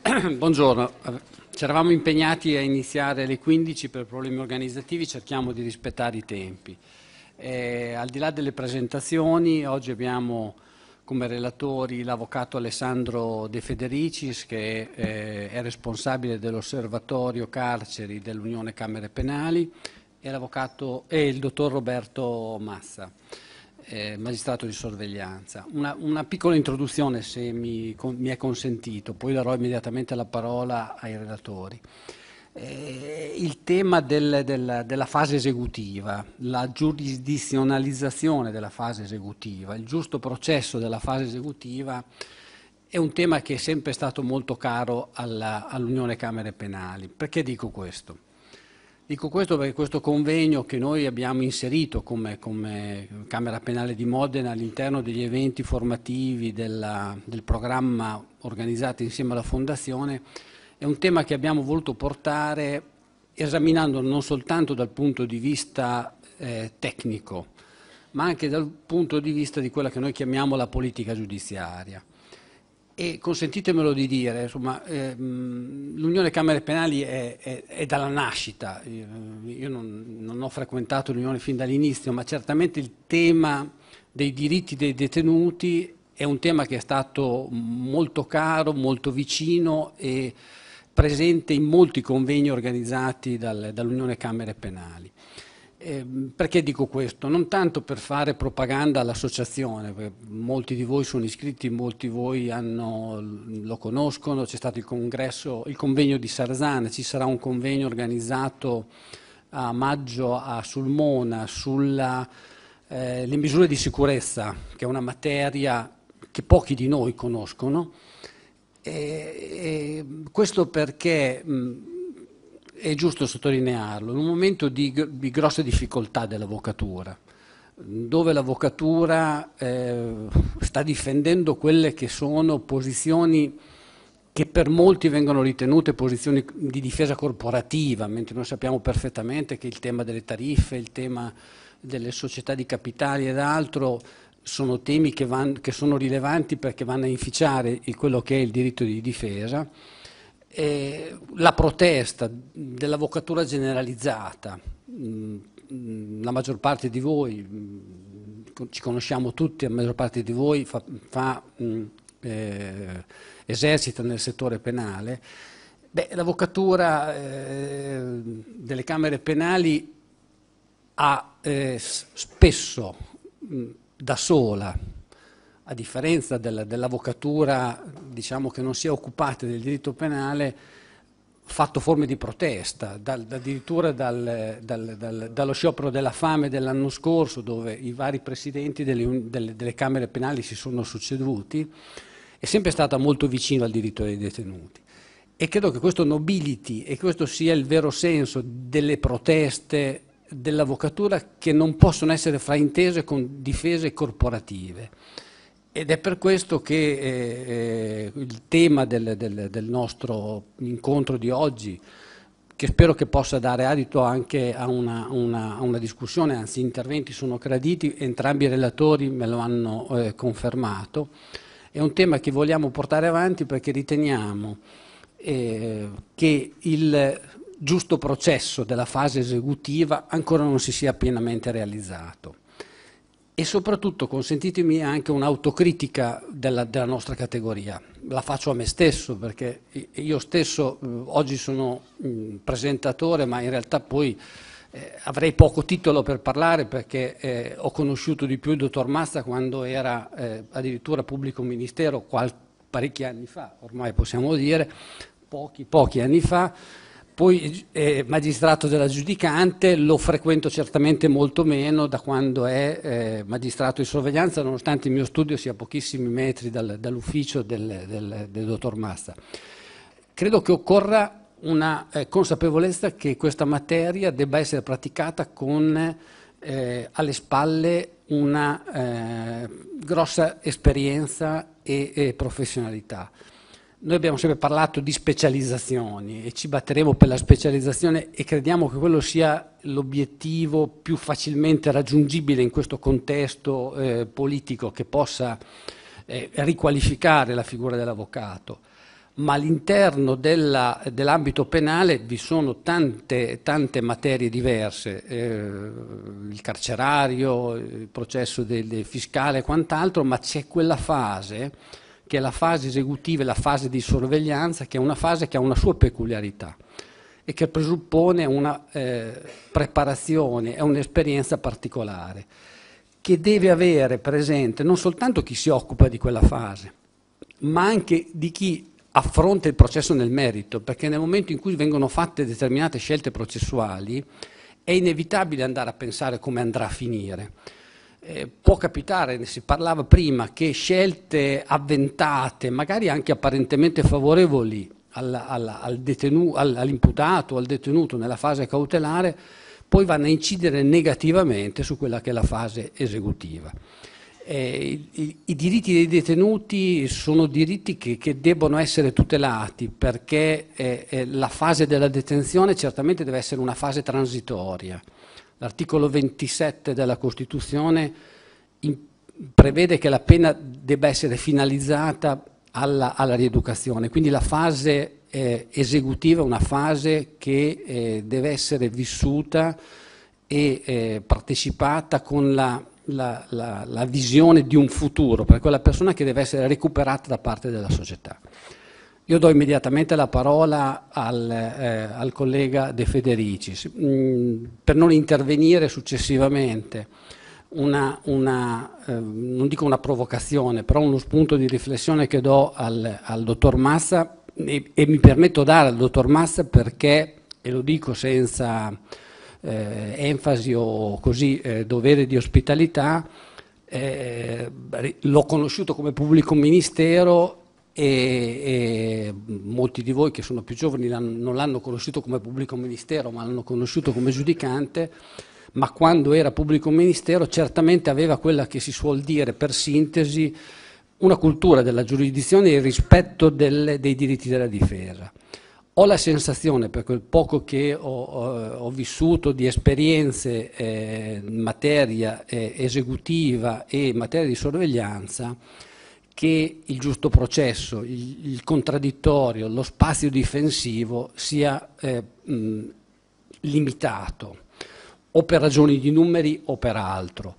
Buongiorno. Ci eravamo impegnati a iniziare alle 15 per problemi organizzativi, cerchiamo di rispettare i tempi. E, al di là delle presentazioni, oggi abbiamo come relatori l'avvocato Alessandro De Federicis che eh, è responsabile dell'osservatorio carceri dell'Unione Camere Penali e, e il dottor Roberto Massa eh, magistrato di sorveglianza. Una, una piccola introduzione, se mi, con, mi, è consentito, poi darò immediatamente la parola ai relatori. Eh, il tema del, del, della fase esecutiva, la giurisdizionalizzazione della fase esecutiva, il giusto processo della fase esecutiva è un tema che è sempre stato molto caro all'Unione Camere Penali. Perché dico questo? Dico questo perché questo convegno che noi abbiamo inserito come, come Camera Penale di Modena all'interno degli eventi formativi della, del programma organizzato insieme alla Fondazione è un tema che abbiamo voluto portare esaminando non soltanto dal punto di vista eh, tecnico ma anche dal punto di vista di quella che noi chiamiamo la politica giudiziaria. E consentitemelo di dire, insomma, ehm, l'Unione Camere Penali è, è, è dalla nascita, io, non, non, ho frequentato l'Unione fin dall'inizio, ma certamente il tema dei diritti dei detenuti è un tema che è stato molto caro, molto vicino e presente in molti convegni organizzati dal, dall'Unione Camere Penali. Eh, perché dico questo? Non tanto per fare propaganda all'associazione, molti di voi sono iscritti, molti di voi hanno, lo conoscono, c'è stato il congresso, il convegno di Sarzana, ci sarà un convegno organizzato a maggio a Sulmona sulle eh, misure di sicurezza, che è una materia che pochi di noi conoscono. E, e questo perché... Mh, è giusto sottolinearlo, in un momento di, di grosse difficoltà dell'avvocatura, dove l'avvocatura eh, sta difendendo quelle che sono posizioni che per molti vengono ritenute posizioni di difesa corporativa, mentre noi sappiamo perfettamente che il tema delle tariffe, il tema delle società di capitali ed altro sono temi che, van, che sono rilevanti perché vanno a inficiare quello che è il diritto di difesa eh, la protesta dell'avvocatura generalizzata. Mm, la maggior parte di voi, mm, ci conosciamo tutti, la maggior parte di voi fa, fa, mm, eh, esercita nel settore penale. l'avvocatura eh, delle Camere penali ha eh, spesso mh, da sola a differenza del, dell'avvocatura, diciamo che non si è occupata del diritto penale, fatto forme di protesta, dal, addirittura dal, dal, dallo sciopero della fame dell'anno scorso, dove i vari presidenti delle, delle, delle, Camere penali si sono succeduti, è sempre stata molto vicina al diritto dei detenuti. E credo che questo nobility e questo sia il vero senso delle proteste dell'avvocatura che non possono essere fraintese con difese corporative. Ed è per questo che eh, eh, il tema del, del, del, nostro incontro di oggi, che spero che possa dare adito anche a una, una, a una discussione, anzi interventi sono graditi, entrambi i relatori me lo hanno eh, confermato, è un tema che vogliamo portare avanti perché riteniamo eh, che il giusto processo della fase esecutiva ancora non si sia pienamente realizzato e soprattutto consentitemi anche un'autocritica della, della, nostra categoria. La faccio a me stesso perché io stesso oggi sono presentatore ma in realtà poi eh, avrei poco titolo per parlare perché eh, ho conosciuto di più il dottor Mazza quando era eh, addirittura pubblico ministero qual- parecchi anni fa, ormai possiamo dire, pochi, pochi anni fa poi è eh, magistrato della giudicante lo frequento certamente molto meno da quando è eh, magistrato di sorveglianza, nonostante il mio studio sia a pochissimi metri dal, dall'ufficio del, del, del, dottor Massa. Credo che occorra una eh, consapevolezza che questa materia debba essere praticata con alle spalle una grossa esperienza e, e professionalità. Noi abbiamo sempre parlato di specializzazioni e ci batteremo per la specializzazione e crediamo che quello sia l'obiettivo più facilmente raggiungibile in questo contesto eh, politico che possa eh, riqualificare la figura dell'avvocato. Ma all'interno dell'ambito dell penale vi sono tante, tante materie diverse, eh, il carcerario, il processo del, del fiscale e quant'altro, ma c'è quella fase che è la fase esecutiva e la fase di sorveglianza, che è una fase che ha una sua peculiarità e che presuppone una eh, preparazione, è un'esperienza particolare, che deve avere presente non soltanto chi si occupa di quella fase, ma anche di chi affronta il processo nel merito, perché nel momento in cui vengono fatte determinate scelte processuali è inevitabile andare a pensare come andrà a finire eh, può capitare, ne si parlava prima, che scelte avventate, magari anche apparentemente favorevoli all'imputato, al, al, all al detenuto nella fase cautelare, poi vanno a incidere negativamente su quella che è la fase esecutiva. Eh, i, i, diritti dei detenuti sono diritti che, che debbono essere tutelati perché eh, eh la fase della detenzione certamente deve essere una fase transitoria L'articolo 27 della Costituzione prevede che la pena debba essere finalizzata alla, alla rieducazione, quindi la fase eh, esecutiva è una fase che eh, deve essere vissuta e eh, partecipata con la, la, la, la visione di un futuro per quella persona che deve essere recuperata da parte della società. Io do immediatamente la parola al, eh, al collega De Federici mh, mm, per non intervenire successivamente. Una, una eh, non dico una provocazione, però uno spunto di riflessione che do al, al dottor Massa e, e, mi permetto di dare al dottor Massa perché, e lo dico senza eh, enfasi o così eh, dovere di ospitalità, eh, l'ho conosciuto come pubblico ministero e, e, molti di voi che sono più giovani non l'hanno conosciuto come pubblico ministero, ma l'hanno conosciuto come giudicante, ma quando era pubblico ministero certamente aveva quella che si suol dire per sintesi una cultura della giurisdizione e il rispetto delle, dei diritti della difesa. Ho la sensazione, per quel poco che ho, ho, vissuto di esperienze eh, in materia eh, esecutiva e in materia di sorveglianza, che il giusto processo, il, il contraddittorio, lo spazio difensivo sia eh, mh, limitato, o per ragioni di numeri o per altro.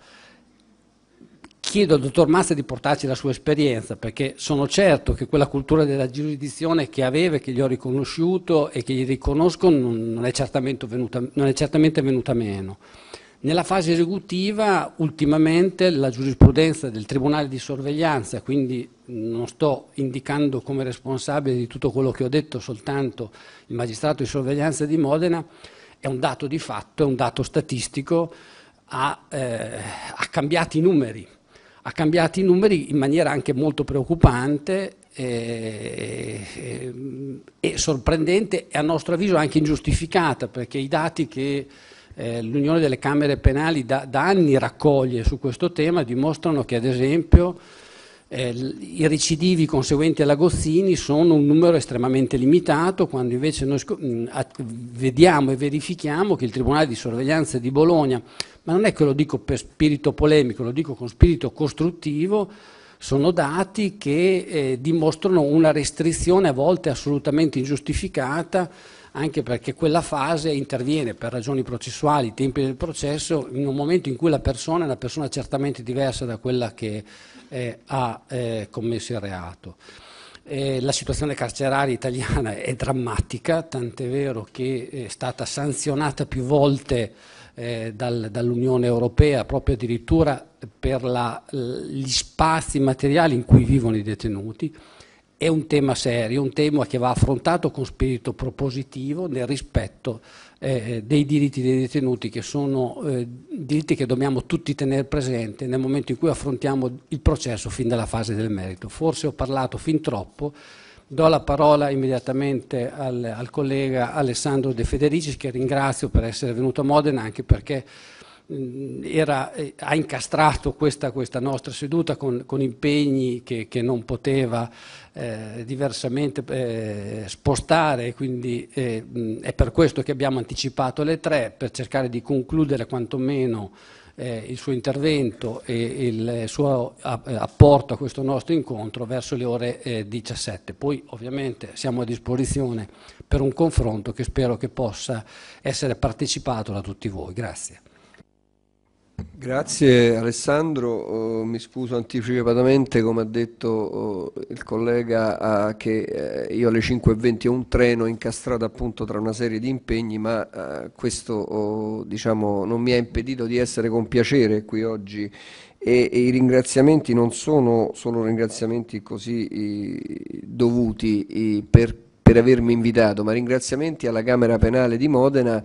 Chiedo al dottor Massa di portarci la sua esperienza, perché sono certo che quella cultura della giurisdizione che aveva, che gli ho riconosciuto e che gli riconosco, non, è, certamente venuta, non è certamente venuta meno. Nella fase esecutiva ultimamente la giurisprudenza del Tribunale di sorveglianza, quindi non sto indicando come responsabile di tutto quello che ho detto soltanto il magistrato di sorveglianza di Modena, è un dato di fatto, è un dato statistico, ha, eh, ha cambiato i numeri, ha cambiato i numeri in maniera anche molto preoccupante e, eh, e, eh, e sorprendente e a nostro avviso anche ingiustificata perché i dati che eh, l'Unione delle Camere Penali da, da, anni raccoglie su questo tema dimostrano che ad esempio eh, i recidivi conseguenti alla Gozzini sono un numero estremamente limitato quando invece noi vediamo e verifichiamo che il Tribunale di Sorveglianza di Bologna, ma non è che lo dico per spirito polemico, lo dico con spirito costruttivo, sono dati che eh, dimostrano una restrizione a volte assolutamente ingiustificata anche perché quella fase interviene per ragioni processuali, tempi del processo, in un momento in cui la persona è una persona certamente diversa da quella che eh, ha eh, commesso il reato. Eh, la situazione carceraria italiana è drammatica, tant'è vero che è stata sanzionata più volte eh, dal, dall'Unione Europea, proprio addirittura per la, gli spazi materiali in cui vivono i detenuti è un tema serio, un tema che va affrontato con spirito propositivo nel rispetto eh, dei diritti dei detenuti che sono eh, diritti che dobbiamo tutti tenere presente nel momento in cui affrontiamo il processo fin dalla fase del merito. Forse ho parlato fin troppo, do la parola immediatamente al, al collega Alessandro De Federici che ringrazio per essere venuto a Modena anche perché mm, era, eh, ha incastrato questa, questa, nostra seduta con, con impegni che, che non poteva eh, diversamente eh, spostare, quindi eh, è per questo che abbiamo anticipato le tre, per cercare di concludere quantomeno eh, il suo intervento e il suo eh, apporto a questo nostro incontro verso le ore 17. Poi ovviamente siamo a disposizione per un confronto che spero che possa essere partecipato da tutti voi. Grazie. Grazie Alessandro, oh, mi scuso anticipatamente come ha detto oh, il collega ah, che eh, io alle 5.20 ho un treno incastrato appunto tra una serie di impegni ma ah, questo oh, diciamo, non mi ha impedito di essere con piacere qui oggi e, e, i ringraziamenti non sono solo ringraziamenti così i, dovuti i, per, per avermi invitato, ma ringraziamenti alla Camera Penale di Modena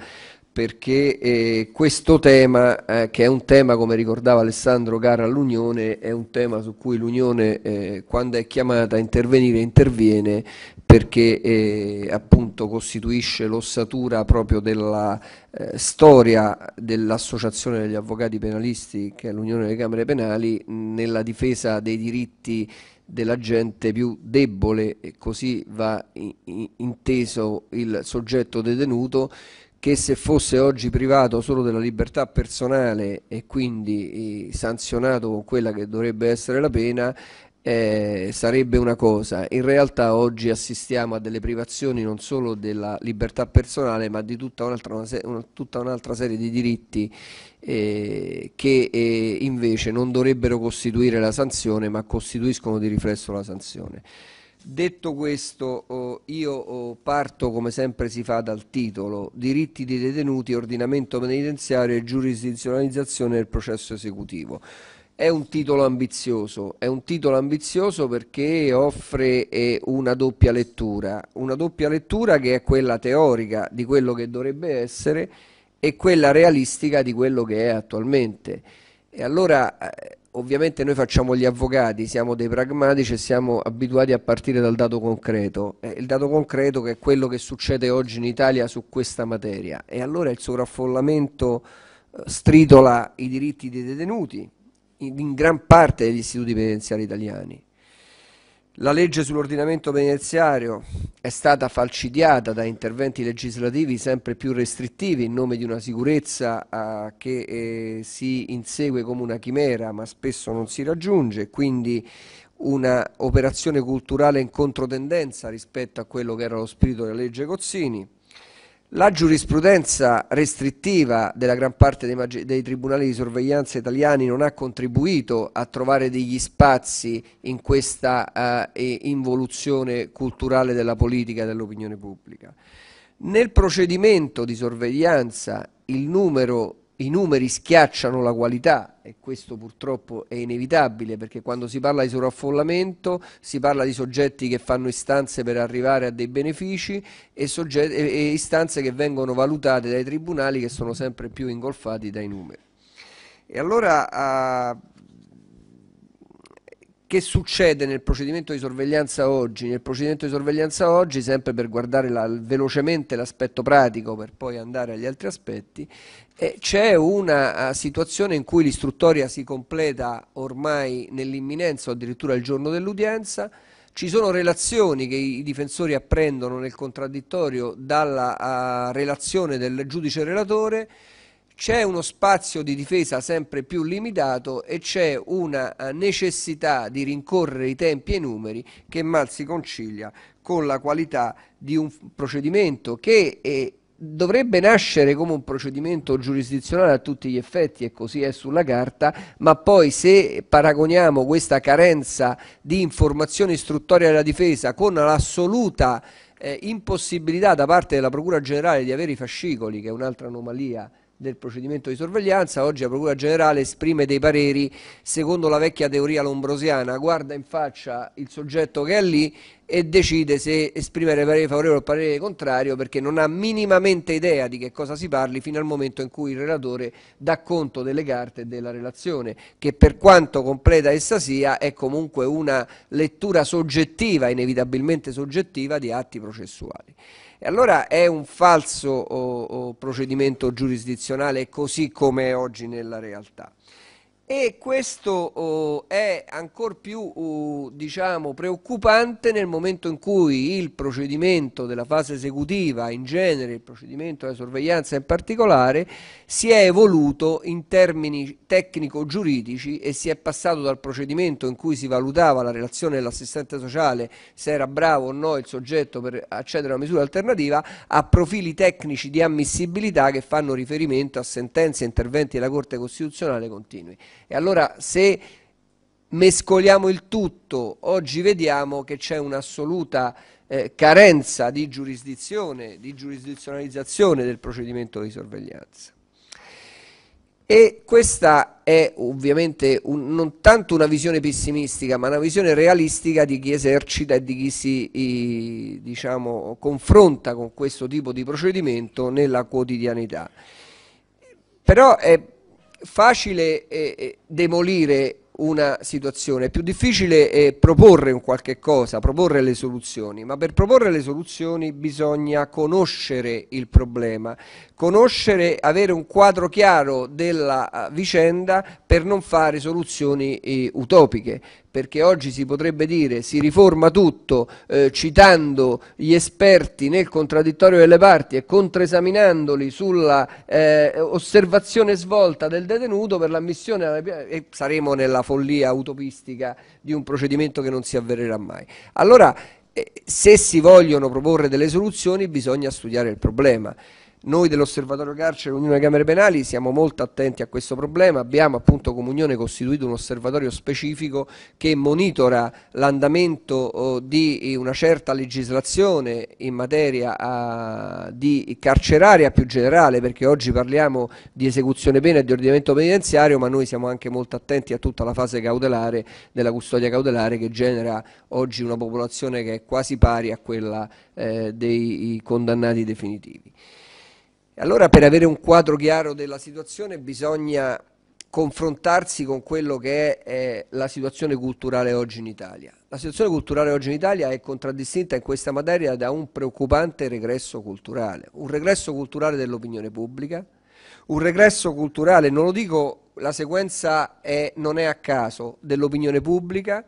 perché eh, questo tema, eh, che è un tema, come ricordava Alessandro, cara all'Unione, è un tema su cui l'Unione, eh, quando è chiamata a intervenire, interviene perché eh, appunto costituisce l'ossatura proprio della eh, storia dell'Associazione degli Avvocati Penalisti, che è l'Unione delle Camere Penali, nella difesa dei diritti della gente più debole, e così va in inteso il soggetto detenuto, che se fosse oggi privato solo della libertà personale e quindi eh, sanzionato con quella che dovrebbe essere la pena, eh, sarebbe una cosa. In realtà oggi assistiamo a delle privazioni non solo della libertà personale ma di tutta un'altra, una un serie di diritti eh, che eh, invece non dovrebbero costituire la sanzione ma costituiscono di riflesso la sanzione. Detto questo, oh, io oh, parto come sempre si fa dal titolo Diritti dei detenuti, ordinamento penitenziario e giurisdizionalizzazione del processo esecutivo. È un titolo ambizioso, è un titolo ambizioso perché offre eh, una doppia lettura, una doppia lettura che è quella teorica di quello che dovrebbe essere e quella realistica di quello che è attualmente. E allora eh, ovviamente noi facciamo gli avvocati, siamo dei pragmatici e siamo abituati a partire dal dato concreto, eh, il dato concreto che è quello che succede oggi in Italia su questa materia e allora il sovraffollamento eh, stritola i diritti dei detenuti in, in gran parte degli istituti penitenziari italiani la legge sull'ordinamento veneziario è stata falcidiata da interventi legislativi sempre più restrittivi in nome di una sicurezza eh, che eh, si insegue come una chimera ma spesso non si raggiunge, quindi un'operazione culturale in controtendenza rispetto a quello che era lo spirito della legge Cozzini. La giurisprudenza restrittiva della gran parte dei, dei, tribunali di sorveglianza italiani non ha contribuito a trovare degli spazi in questa eh, involuzione culturale della politica e dell'opinione pubblica. Nel procedimento di sorveglianza il numero i numeri schiacciano la qualità e questo purtroppo è inevitabile perché quando si parla di sovraffollamento si parla di soggetti che fanno istanze per arrivare a dei benefici e, soggetti, e, istanze che vengono valutate dai tribunali che sono sempre più ingolfati dai numeri. E allora... Uh, che succede nel procedimento di sorveglianza oggi? Nel procedimento di sorveglianza oggi, sempre per guardare la, velocemente l'aspetto pratico per poi andare agli altri aspetti, eh, c'è una eh, situazione in cui l'istruttoria si completa ormai nell'imminenza o addirittura il giorno dell'udienza, ci sono relazioni che i difensori apprendono nel contraddittorio dalla eh, relazione del giudice relatore, c'è uno spazio di difesa sempre più limitato e c'è una eh, necessità di rincorrere i tempi e i numeri che mal si concilia con la qualità di un procedimento che è dovrebbe nascere come un procedimento giurisdizionale a tutti gli effetti e così è sulla carta, ma poi se paragoniamo questa carenza di informazioni istruttorie della difesa con l'assoluta eh, impossibilità da parte della Procura Generale di avere i fascicoli, che è un'altra anomalia del procedimento di sorveglianza, oggi la Procura Generale esprime dei pareri secondo la vecchia teoria lombrosiana, guarda in faccia il soggetto che è lì e decide se esprimere parere favorevole o parere contrario perché non ha minimamente idea di che cosa si parli fino al momento in cui il relatore dà conto delle carte e della relazione, che per quanto completa essa sia è comunque una lettura soggettiva, inevitabilmente soggettiva, di atti processuali. E allora è un falso o, oh, o oh, procedimento giurisdizionale così come è oggi nella realtà. E questo oh, è ancora più oh, diciamo, preoccupante nel momento in cui il procedimento della fase esecutiva, in genere il procedimento della sorveglianza in particolare, si è evoluto in termini tecnico-giuridici e si è passato dal procedimento in cui si valutava la relazione dell'assistente sociale, se era bravo o no il soggetto per accedere a una misura alternativa, a profili tecnici di ammissibilità che fanno riferimento a sentenze e interventi della Corte Costituzionale continui. E allora se mescoliamo il tutto, oggi vediamo che c'è un'assoluta eh, carenza di giurisdizione, di giurisdizionalizzazione del procedimento di sorveglianza. E questa è ovviamente un, non tanto una visione pessimistica, ma una visione realistica di chi esercita e di chi si i, diciamo, confronta con questo tipo di procedimento nella quotidianità. Però è facile eh, eh, demolire una situazione, è più difficile eh, proporre un qualche cosa, proporre le soluzioni, ma per proporre le soluzioni bisogna conoscere il problema, conoscere, avere un quadro chiaro della eh, vicenda per non fare soluzioni eh, utopiche, perché oggi si potrebbe dire si riforma tutto eh, citando gli esperti nel contraddittorio delle parti e contraesaminandoli sulla eh, osservazione svolta del detenuto per l'ammissione alla... e saremo nella follia utopistica di un procedimento che non si avvererà mai. Allora, eh, se si vogliono proporre delle soluzioni bisogna studiare il problema. Noi dell'Osservatorio Carcere Unione Camere Penali siamo molto attenti a questo problema, abbiamo appunto come Unione costituito un osservatorio specifico che monitora l'andamento oh, di una certa legislazione in materia ah, di carceraria più generale, perché oggi parliamo di esecuzione pena e di ordinamento penitenziario, ma noi siamo anche molto attenti a tutta la fase cautelare della custodia cautelare che genera oggi una popolazione che è quasi pari a quella eh, dei condannati definitivi. Allora per avere un quadro chiaro della situazione bisogna confrontarsi con quello che è, è eh, la situazione culturale oggi in Italia. La situazione culturale oggi in Italia è contraddistinta in questa materia da un preoccupante regresso culturale, un regresso culturale dell'opinione pubblica, un regresso culturale, non lo dico, la sequenza è, non è a caso, dell'opinione pubblica,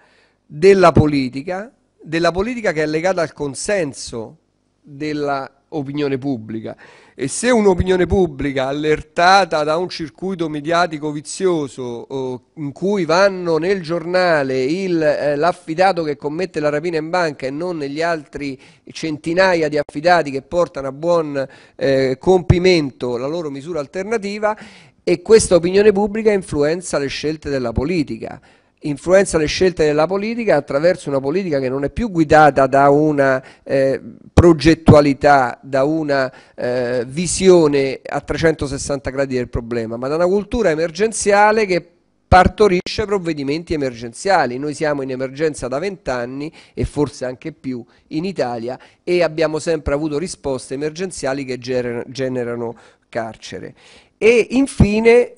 della politica, della politica che è legata al consenso della opinione pubblica e se un'opinione pubblica allertata da un circuito mediatico vizioso in cui vanno nel giornale il, eh, l'affidato che commette la rapina in banca e non gli altri centinaia di affidati che portano a buon eh, compimento la loro misura alternativa e questa opinione pubblica influenza le scelte della politica influenza le scelte della politica attraverso una politica che non è più guidata da una eh, progettualità, da una eh, visione a 360 gradi del problema, ma da una cultura emergenziale che partorisce provvedimenti emergenziali. Noi siamo in emergenza da vent'anni e forse anche più in Italia e abbiamo sempre avuto risposte emergenziali che generano carcere. E infine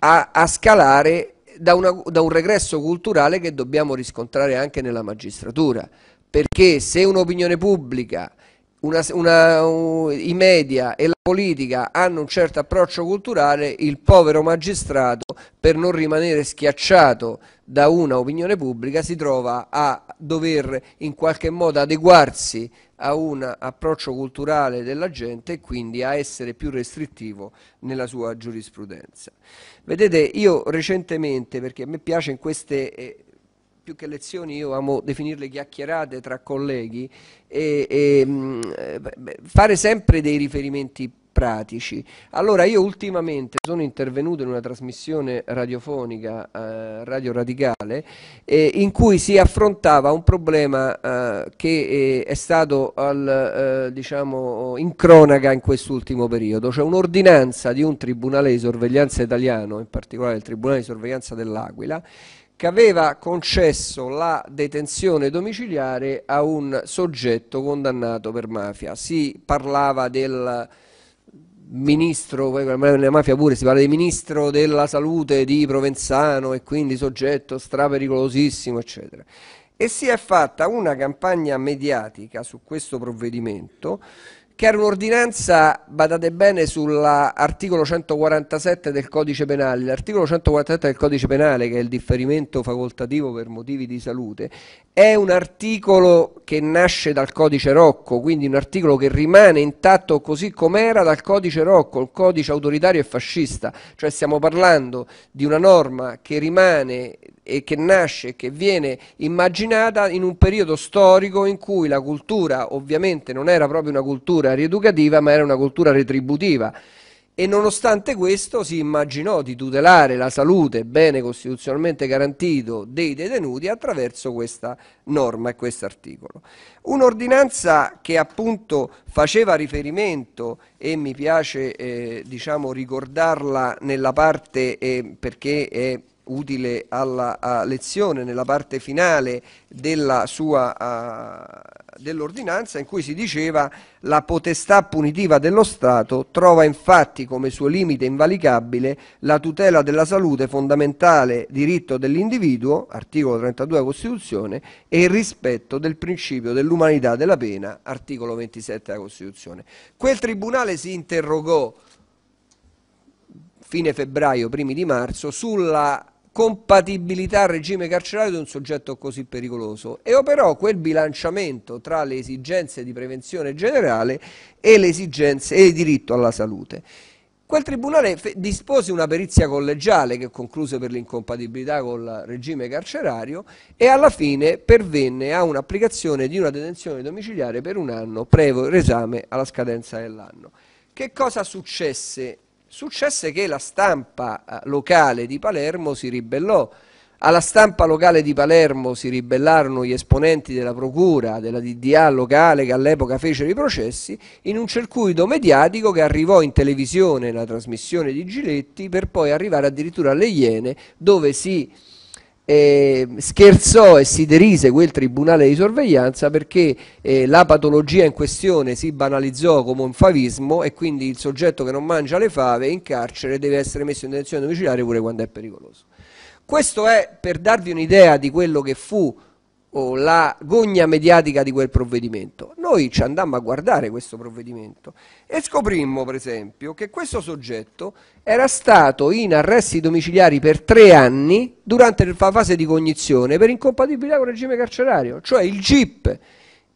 a, a scalare da, una, da un regresso culturale che dobbiamo riscontrare anche nella magistratura, perché se un'opinione pubblica una, una, uh, i media e la politica hanno un certo approccio culturale, il povero magistrato per non rimanere schiacciato da una opinione pubblica si trova a dover in qualche modo adeguarsi a un approccio culturale della gente e quindi a essere più restrittivo nella sua giurisprudenza. Vedete, io recentemente, perché a me piace in queste... Eh, più che lezioni io amo definirle chiacchierate tra colleghi e, e mh, mm, eh, fare sempre dei riferimenti pratici. Allora io ultimamente sono intervenuto in una trasmissione radiofonica, eh, Radio Radicale, eh, in cui si affrontava un problema eh, che eh, è stato al, eh, diciamo, in cronaca in quest'ultimo periodo, cioè un'ordinanza di un tribunale di sorveglianza italiano, in particolare il tribunale di sorveglianza dell'Aquila, che aveva concesso la detenzione domiciliare a un soggetto condannato per mafia. Si parlava del ministro, nella mafia pure si parla di ministro della salute di Provenzano e quindi soggetto strapericolosissimo, eccetera. E si è fatta una campagna mediatica su questo provvedimento che era un'ordinanza, badate bene, sull'articolo 147 del codice penale. L'articolo 147 del codice penale, che è il differimento facoltativo per motivi di salute, è un articolo che nasce dal codice Rocco, quindi un articolo che rimane intatto così com'era dal codice Rocco, il codice autoritario e fascista. Cioè stiamo parlando di una norma che rimane e che nasce e che viene immaginata in un periodo storico in cui la cultura ovviamente non era proprio una cultura rieducativa ma era una cultura retributiva e nonostante questo si immaginò di tutelare la salute, bene costituzionalmente garantito, dei detenuti attraverso questa norma e questo articolo. Un'ordinanza che appunto faceva riferimento e mi piace eh, diciamo, ricordarla nella parte eh, perché è utile alla lezione nella parte finale dell'ordinanza dell in cui si diceva la potestà punitiva dello Stato trova infatti come suo limite invalicabile la tutela della salute fondamentale diritto dell'individuo, articolo 32 della Costituzione, e il rispetto del principio dell'umanità della pena, articolo 27 della Costituzione. Quel tribunale si interrogò fine febbraio, primi di marzo, sulla compatibilità al regime carcerario di un soggetto così pericoloso e operò quel bilanciamento tra le esigenze di prevenzione generale e, le esigenze, e il diritto alla salute. Quel tribunale dispose una perizia collegiale che concluse per l'incompatibilità col regime carcerario e alla fine pervenne a un'applicazione di una detenzione domiciliare per un anno, previo esame alla scadenza dell'anno. Che cosa successe Successe che la stampa eh, locale di Palermo si ribellò. Alla stampa locale di Palermo si ribellarono gli esponenti della procura, della DDA locale che all'epoca fecero i processi, in un circuito mediatico che arrivò in televisione la trasmissione di Giletti per poi arrivare addirittura alle Iene dove si eh, scherzò e si derise quel tribunale di sorveglianza perché eh, la patologia in questione si banalizzò come un favismo e quindi il soggetto che non mangia le fave in carcere deve essere messo in detenzione domiciliare pure quando è pericoloso. Questo è per darvi un'idea di quello che fu o la gogna mediatica di quel provvedimento. Noi ci andammo a guardare questo provvedimento e scoprimmo, per esempio, che questo soggetto era stato in arresti domiciliari per tre anni durante la fase di cognizione per incompatibilità con il regime carcerario, cioè il GIP,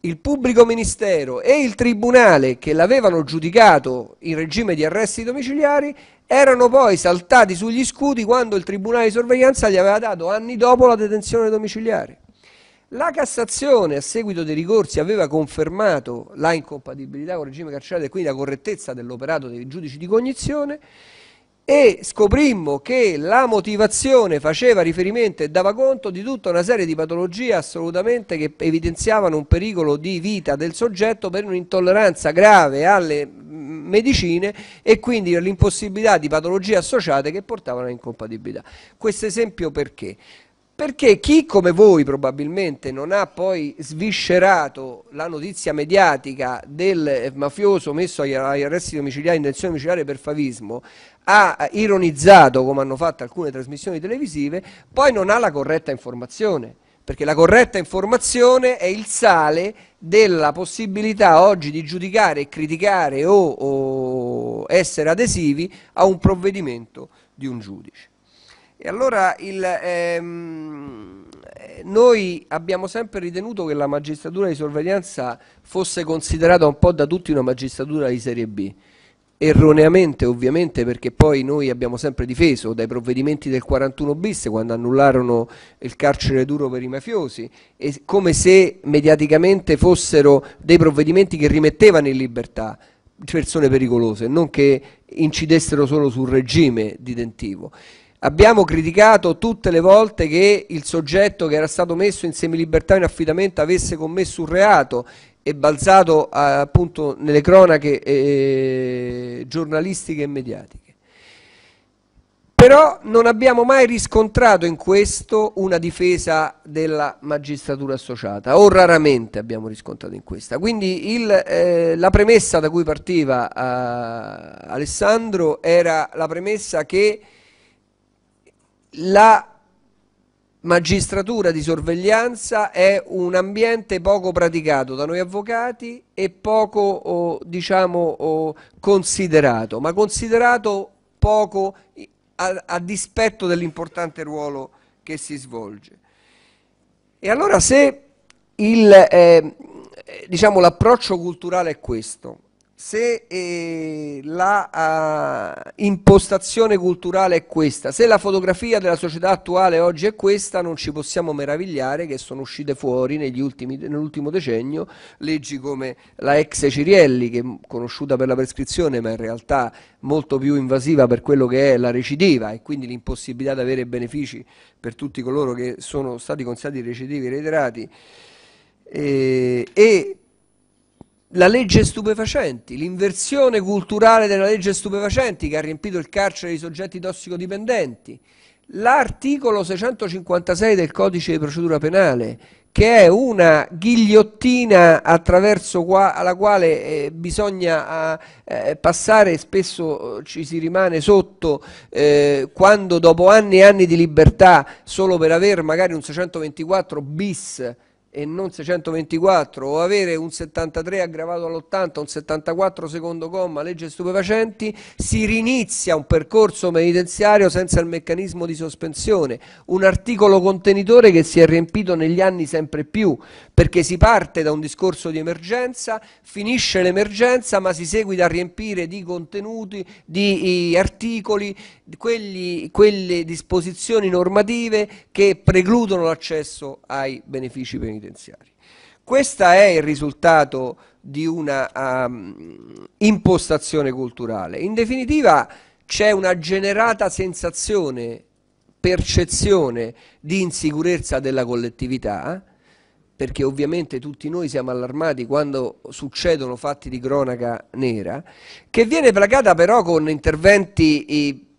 il pubblico ministero e il tribunale che l'avevano giudicato in regime di arresti domiciliari erano poi saltati sugli scudi quando il tribunale di sorveglianza gli aveva dato anni dopo la detenzione domiciliare. La Cassazione, a seguito dei ricorsi, aveva confermato la incompatibilità con il regime carcerario e quindi la correttezza dell'operato dei giudici di cognizione e scoprimmo che la motivazione faceva riferimento e dava conto di tutta una serie di patologie assolutamente che evidenziavano un pericolo di vita del soggetto per un'intolleranza grave alle mm, medicine e quindi l'impossibilità di patologie associate che portavano all'incompatibilità. Questo esempio perché? Perché chi come voi probabilmente non ha poi sviscerato la notizia mediatica del eh, mafioso messo agli arresti domiciliari, intenzione domiciliare per favismo, ha ironizzato, come hanno fatto alcune trasmissioni televisive, poi non ha la corretta informazione perché la corretta informazione è il sale della possibilità oggi di giudicare, e criticare o, o essere adesivi a un provvedimento di un giudice. E allora il, ehm, noi abbiamo sempre ritenuto che la magistratura di sorveglianza fosse considerata un po' da tutti una magistratura di serie B erroneamente ovviamente perché poi noi abbiamo sempre difeso dai provvedimenti del 41 bis quando annullarono il carcere duro per i mafiosi come se mediaticamente fossero dei provvedimenti che rimettevano in libertà persone pericolose non che incidessero solo sul regime di Dentivo. Abbiamo criticato tutte le volte che il soggetto che era stato messo in semilibertà in affidamento avesse commesso un reato e balzato eh, appunto nelle cronache eh, giornalistiche e mediatiche. Però non abbiamo mai riscontrato in questo una difesa della magistratura associata, o raramente abbiamo riscontrato in questa. Quindi il, eh, la premessa da cui partiva eh, Alessandro era la premessa che la magistratura di sorveglianza è un ambiente poco praticato da noi avvocati e poco oh, diciamo, oh, considerato, ma considerato poco a, a dispetto dell'importante ruolo che si svolge. E allora se l'approccio eh, diciamo, culturale è questo, se eh, la uh, impostazione culturale è questa, se la fotografia della società attuale oggi è questa, non ci possiamo meravigliare che sono uscite fuori nell'ultimo decennio leggi come la ex Cirielli, che è conosciuta per la prescrizione, ma in realtà molto più invasiva per quello che è la recidiva e quindi l'impossibilità di avere benefici per tutti coloro che sono stati considerati recidivi reiterati. Eh, e la legge stupefacenti, l'inversione culturale della legge stupefacenti che ha riempito il carcere di soggetti tossicodipendenti, l'articolo 656 del codice di procedura penale che è una ghigliottina attraverso qua, alla quale eh, bisogna eh, eh passare, spesso eh, ci si rimane sotto eh, quando dopo anni e anni di libertà solo per avere magari un 624 bis e non 624 o avere un 73 aggravato all'80, un 74 secondo comma, legge stupefacenti, si rinizia un percorso penitenziario senza il meccanismo di sospensione, un articolo contenitore che si è riempito negli anni sempre più, perché si parte da un discorso di emergenza, finisce l'emergenza ma si seguita a riempire di contenuti, di articoli, quelli, quelle disposizioni normative che precludono l'accesso ai benefici penitenziari. Questo è il risultato di una um, impostazione culturale. In definitiva c'è una generata sensazione, percezione di insicurezza della collettività perché ovviamente tutti noi siamo allarmati quando succedono fatti di cronaca nera, che viene placata però con interventi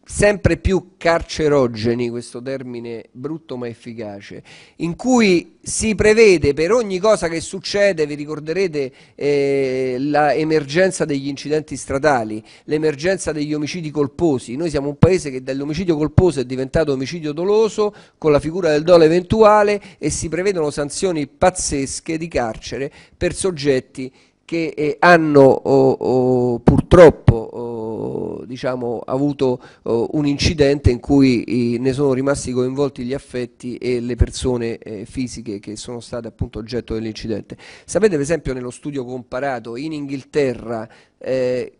sempre più carcerogeni, questo termine brutto ma efficace, in cui si prevede per ogni cosa che succede, vi ricorderete eh, l'emergenza degli incidenti stradali, l'emergenza degli omicidi colposi, noi siamo un paese che dall'omicidio colposo è diventato omicidio doloso con la figura del dolo eventuale e si prevedono sanzioni pazzesche di carcere per soggetti che eh, hanno oh, oh, purtroppo... Oh, diciamo, avuto eh, un incidente in cui ne sono rimasti coinvolti gli affetti e le persone eh, fisiche che sono state appunto oggetto dell'incidente. Sapete per esempio nello studio comparato in Inghilterra eh,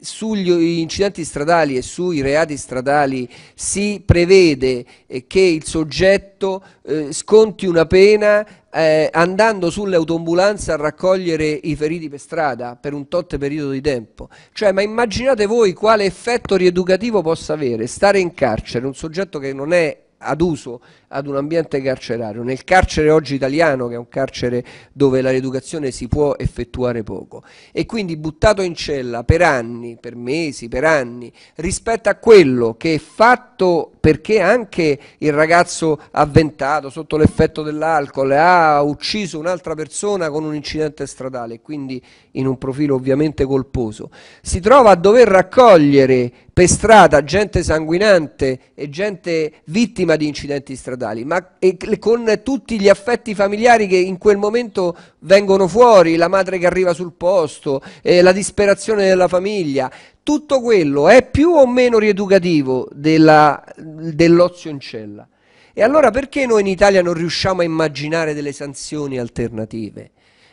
sugli incidenti stradali e sui reati stradali si prevede eh, che il soggetto eh, sconti una pena eh, andando sull'autoambulanza a raccogliere i feriti per strada per un tot periodo di tempo. Cioè, ma immaginate voi quale effetto rieducativo possa avere stare in carcere un soggetto che non è ad uso ad un ambiente carcerario. Nel carcere oggi italiano, che è un carcere dove la rieducazione si può effettuare poco, e quindi buttato in cella per anni, per mesi, per anni, rispetto a quello che è fatto perché anche il ragazzo avventato sotto l'effetto dell'alcol ha ucciso un'altra persona con un incidente stradale, quindi in un profilo ovviamente colposo, si trova a dover raccogliere per strada gente sanguinante e gente vittima di incidenti stradali. Cardali, ma con tutti gli affetti familiari che in quel momento vengono fuori, la madre che arriva sul posto, eh, la disperazione della famiglia, tutto quello è più o meno rieducativo dell'ozio dell in cella. E allora perché noi in Italia non riusciamo a immaginare delle sanzioni alternative?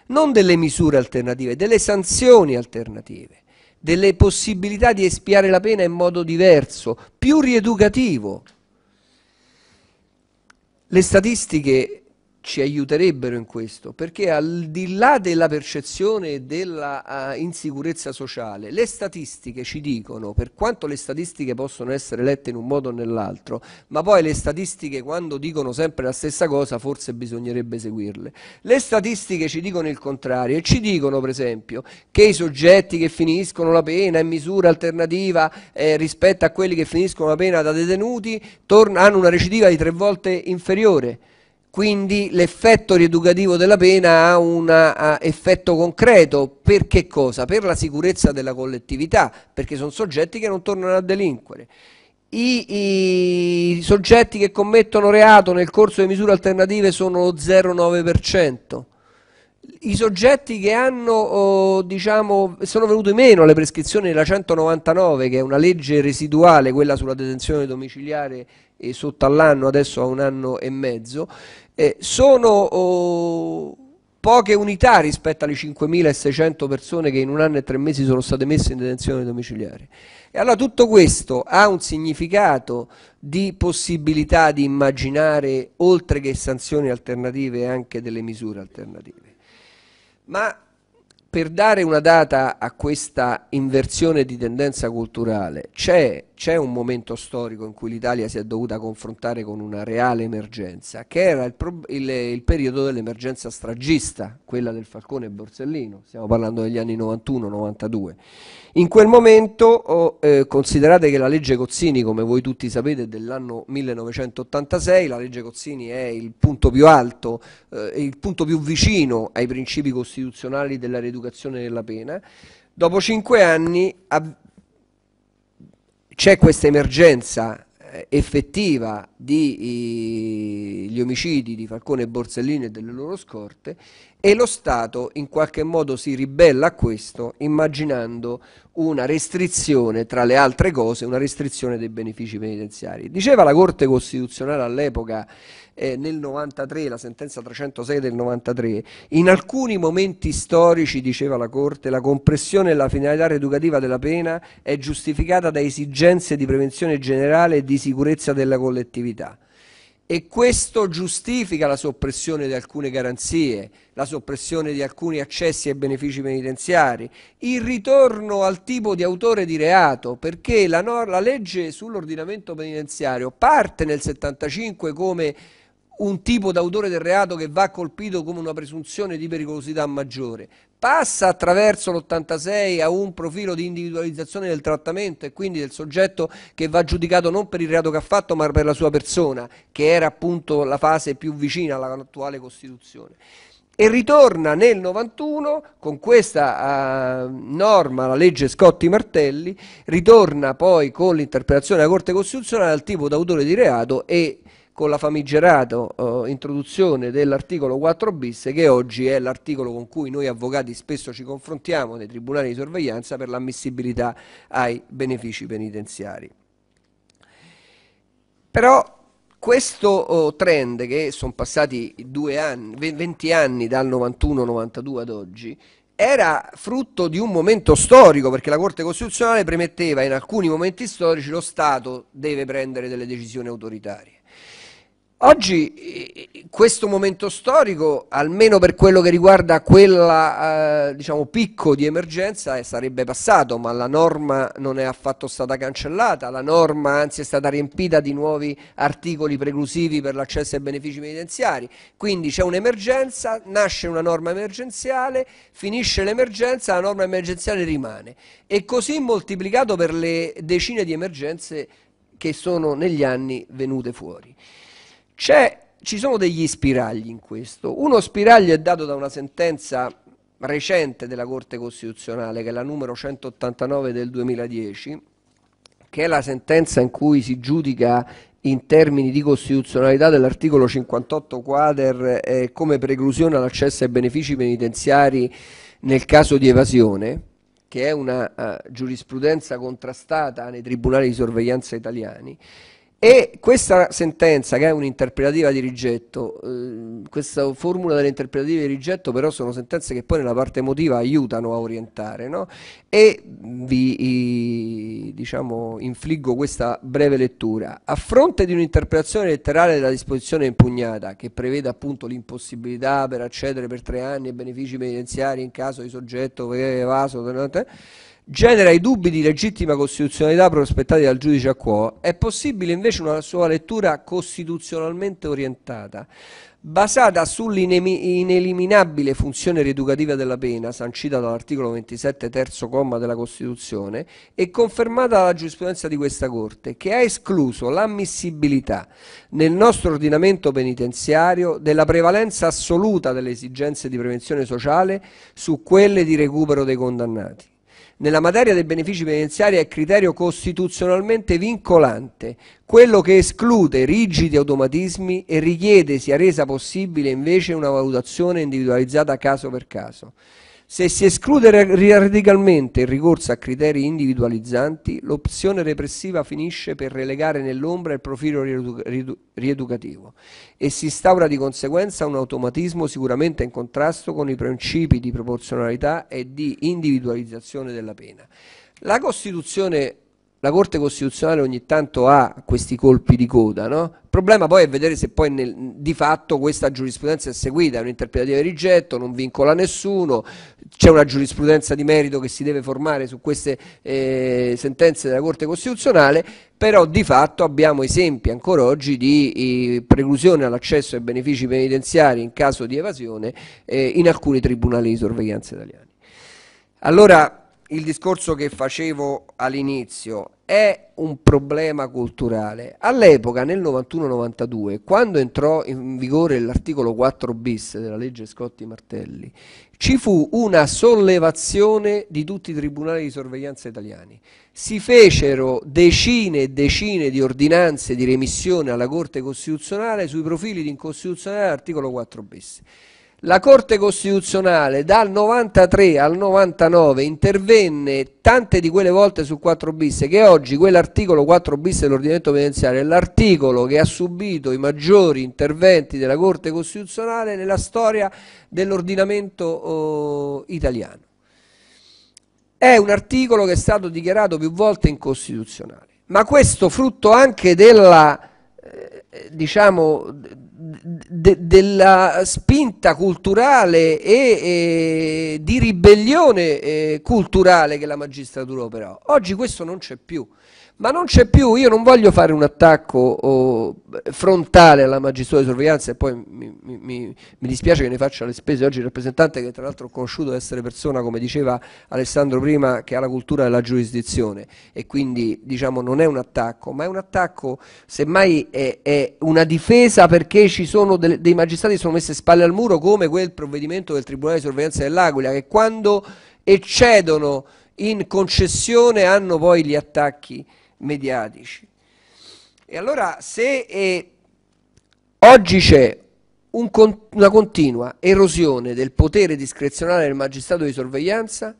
Non delle misure alternative, delle sanzioni alternative, delle possibilità di espiare la pena in modo diverso, più rieducativo. Le statistiche ci aiuterebbero in questo, perché al di là della percezione della uh, insicurezza sociale, le statistiche ci dicono, per quanto le statistiche possono essere lette in un modo o nell'altro, ma poi le statistiche quando dicono sempre la stessa cosa forse bisognerebbe seguirle. Le statistiche ci dicono il contrario e ci dicono per esempio che i soggetti che finiscono la pena in misura alternativa eh, rispetto a quelli che finiscono la pena da detenuti hanno una recidiva di tre volte inferiore. Quindi l'effetto rieducativo della pena ha un eh, effetto concreto, per che cosa? Per la sicurezza della collettività, perché sono soggetti che non tornano a delinquere. I, I, soggetti che commettono reato nel corso di misure alternative sono lo 0,9%. I soggetti che hanno, oh, diciamo, sono venuti meno alle prescrizioni della 199, che è una legge residuale, quella sulla detenzione domiciliare eh, sotto all'anno, adesso a un anno e mezzo, eh, sono oh, poche unità rispetto alle 5.600 persone che in un anno e tre mesi sono state messe in detenzione domiciliare. E allora tutto questo ha un significato di possibilità di immaginare, oltre che sanzioni alternative, anche delle misure alternative. Ma per dare una data a questa inversione di tendenza culturale c'è c'è un momento storico in cui l'Italia si è dovuta confrontare con una reale emergenza, che era il, il, il periodo dell'emergenza stragista, quella del Falcone e Borsellino, stiamo parlando degli anni 91-92. In quel momento, oh, eh, considerate che la legge Cozzini, come voi tutti sapete, è dell'anno 1986, la legge Cozzini è il punto più alto, eh, il punto più vicino ai principi costituzionali della rieducazione della pena, dopo cinque anni c'è questa emergenza eh, effettiva degli omicidi di Falcone e Borsellino e delle loro scorte e lo Stato in qualche modo si ribella a questo immaginando una restrizione, tra le altre cose, una restrizione dei benefici penitenziari. Diceva la Corte Costituzionale all'epoca, eh, nel 93, la sentenza 306 del 93, in alcuni momenti storici, diceva la Corte, la compressione e la finalità educativa della pena è giustificata da esigenze di prevenzione generale e di sicurezza della collettività e questo giustifica la soppressione di alcune garanzie, la soppressione di alcuni accessi ai benefici penitenziari, il ritorno al tipo di autore di reato, perché la, la legge sull'ordinamento penitenziario parte nel 75 come un tipo d'autore del reato che va colpito come una presunzione di pericolosità maggiore, passa attraverso l'86 a un profilo di individualizzazione del trattamento e quindi del soggetto che va giudicato non per il reato che ha fatto ma per la sua persona, che era appunto la fase più vicina all'attuale Costituzione e ritorna nel 91 con questa uh, norma, la legge Scotti-Martelli, ritorna poi con l'interpretazione della Corte Costituzionale al tipo d'autore di reato e con la famigerata eh, introduzione dell'articolo 4 bis che oggi è l'articolo con cui noi avvocati spesso ci confrontiamo nei tribunali di sorveglianza per l'ammissibilità ai benefici penitenziari. Però questo eh, trend che sono passati anni, 20 anni dal 91-92 ad oggi era frutto di un momento storico perché la Corte Costituzionale premetteva in alcuni momenti storici lo Stato deve prendere delle decisioni autoritarie. Oggi eh, questo momento storico, almeno per quello che riguarda quel eh, diciamo, picco di emergenza, eh, sarebbe passato, ma la norma non è affatto stata cancellata, la norma anzi è stata riempita di nuovi articoli preclusivi per l'accesso ai benefici penitenziari, quindi c'è un'emergenza, nasce una norma emergenziale, finisce l'emergenza, la norma emergenziale rimane e così moltiplicato per le decine di emergenze che sono negli anni venute fuori ci sono degli spiragli in questo. Uno spiraglio è dato da una sentenza recente della Corte Costituzionale, che è la numero 189 del 2010, che è la sentenza in cui si giudica in termini di costituzionalità dell'articolo 58 quader eh, come preclusione all'accesso ai benefici penitenziari nel caso di evasione, che è una uh, giurisprudenza contrastata nei tribunali di sorveglianza italiani, e questa sentenza, che è un'interpretativa di rigetto, eh, questa formula delle interpretative di rigetto però sono sentenze che poi nella parte emotiva aiutano a orientare, no? E vi i, diciamo, infliggo questa breve lettura. A fronte di un'interpretazione letterale della disposizione impugnata, che prevede appunto l'impossibilità per accedere per tre anni ai benefici penitenziari in caso di soggetto evaso, genera i dubbi di legittima costituzionalità prospettati dal giudice a quo, è possibile invece una sua lettura costituzionalmente orientata, basata sull'ineliminabile funzione rieducativa della pena, sancita dall'articolo 27 terzo comma della Costituzione, e confermata dalla giurisprudenza di questa Corte, che ha escluso l'ammissibilità nel nostro ordinamento penitenziario della prevalenza assoluta delle esigenze di prevenzione sociale su quelle di recupero dei condannati. Nella materia dei benefici penitenziari è criterio costituzionalmente vincolante, quello che esclude rigidi automatismi e richiede sia resa possibile invece una valutazione individualizzata caso per caso. Se si esclude radicalmente il ricorso a criteri individualizzanti, l'opzione repressiva finisce per relegare nell'ombra il profilo rieducativo e si instaura di conseguenza un automatismo sicuramente in contrasto con i principi di proporzionalità e di individualizzazione della pena. La Costituzione la Corte Costituzionale ogni tanto ha questi colpi di coda, no? Il problema poi è vedere se poi nel, di fatto questa giurisprudenza è seguita, è un'interpretativa di rigetto, non vincola nessuno, c'è una giurisprudenza di merito che si deve formare su queste eh, sentenze della Corte Costituzionale, però di fatto abbiamo esempi ancora oggi di preclusione all'accesso ai benefici penitenziari in caso di evasione eh, in alcuni tribunali di sorveglianza italiani. Allora, il discorso che facevo all'inizio è un problema culturale. All'epoca, nel 91-92, quando entrò in vigore l'articolo 4 bis della legge Scotti-Martelli, ci fu una sollevazione di tutti i tribunali di sorveglianza italiani. Si fecero decine e decine di ordinanze di remissione alla Corte Costituzionale sui profili di incostituzionale dell'articolo 4 bis. La Corte Costituzionale dal 93 al 99 intervenne tante di quelle volte sul 4 bis che oggi quell'articolo 4 bis dell'ordinamento penitenziario è l'articolo che ha subito i maggiori interventi della Corte Costituzionale nella storia dell'ordinamento oh, italiano. È un articolo che è stato dichiarato più volte incostituzionale, ma questo frutto anche della, eh, diciamo, de, della spinta culturale e, e di ribellione eh, culturale che la magistratura operò. Oggi questo non c'è più ma non c'è più, io non voglio fare un attacco oh, frontale alla magistratura di sorveglianza e poi mi, mi, mi, dispiace che ne faccia le spese oggi il rappresentante che tra l'altro ho conosciuto essere persona, come diceva Alessandro prima, che ha la cultura della giurisdizione e quindi diciamo non è un attacco, ma è un attacco semmai è, è una difesa perché ci sono dei, dei magistrati che sono messi spalle al muro come quel provvedimento del Tribunale di sorveglianza dell'Aquila che quando eccedono in concessione hanno poi gli attacchi mediatici. E allora se eh, oggi c'è un con una continua erosione del potere discrezionale del magistrato di sorveglianza,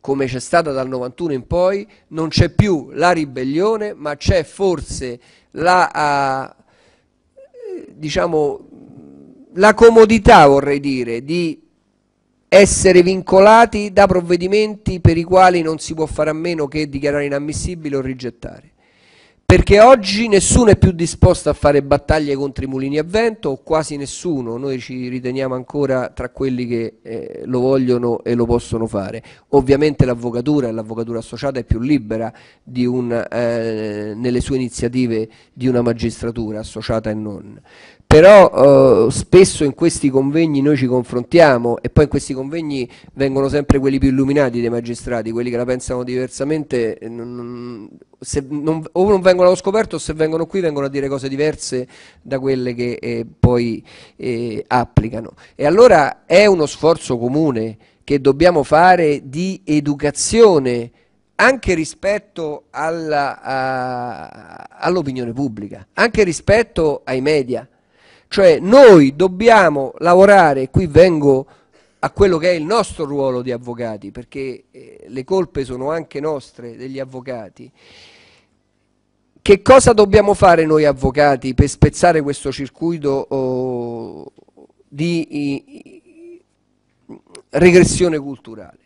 come c'è stata dal 91 in poi, non c'è più la ribellione, ma c'è forse la, uh, diciamo, la comodità, vorrei dire, di essere vincolati da provvedimenti per i quali non si può fare a meno che dichiarare inammissibile o rigettare. Perché oggi nessuno è più disposto a fare battaglie contro i mulini a vento, o quasi nessuno, noi ci riteniamo ancora tra quelli che eh, lo vogliono e lo possono fare. Ovviamente l'avvocatura e l'avvocatura associata è più libera un, eh, nelle sue iniziative di una magistratura associata e non però eh, spesso in questi convegni noi ci confrontiamo e poi in questi convegni vengono sempre quelli più illuminati dei magistrati, quelli che la pensano diversamente, non, non, o non vengono allo scoperto o se vengono qui vengono a dire cose diverse da quelle che eh, poi eh, applicano. E allora è uno sforzo comune che dobbiamo fare di educazione anche rispetto all'opinione all pubblica, anche rispetto ai media, cioè noi dobbiamo lavorare, qui vengo a quello che è il nostro ruolo di avvocati, perché eh, le colpe sono anche nostre, degli avvocati. Che cosa dobbiamo fare noi avvocati per spezzare questo circuito oh, di i, i, regressione culturale?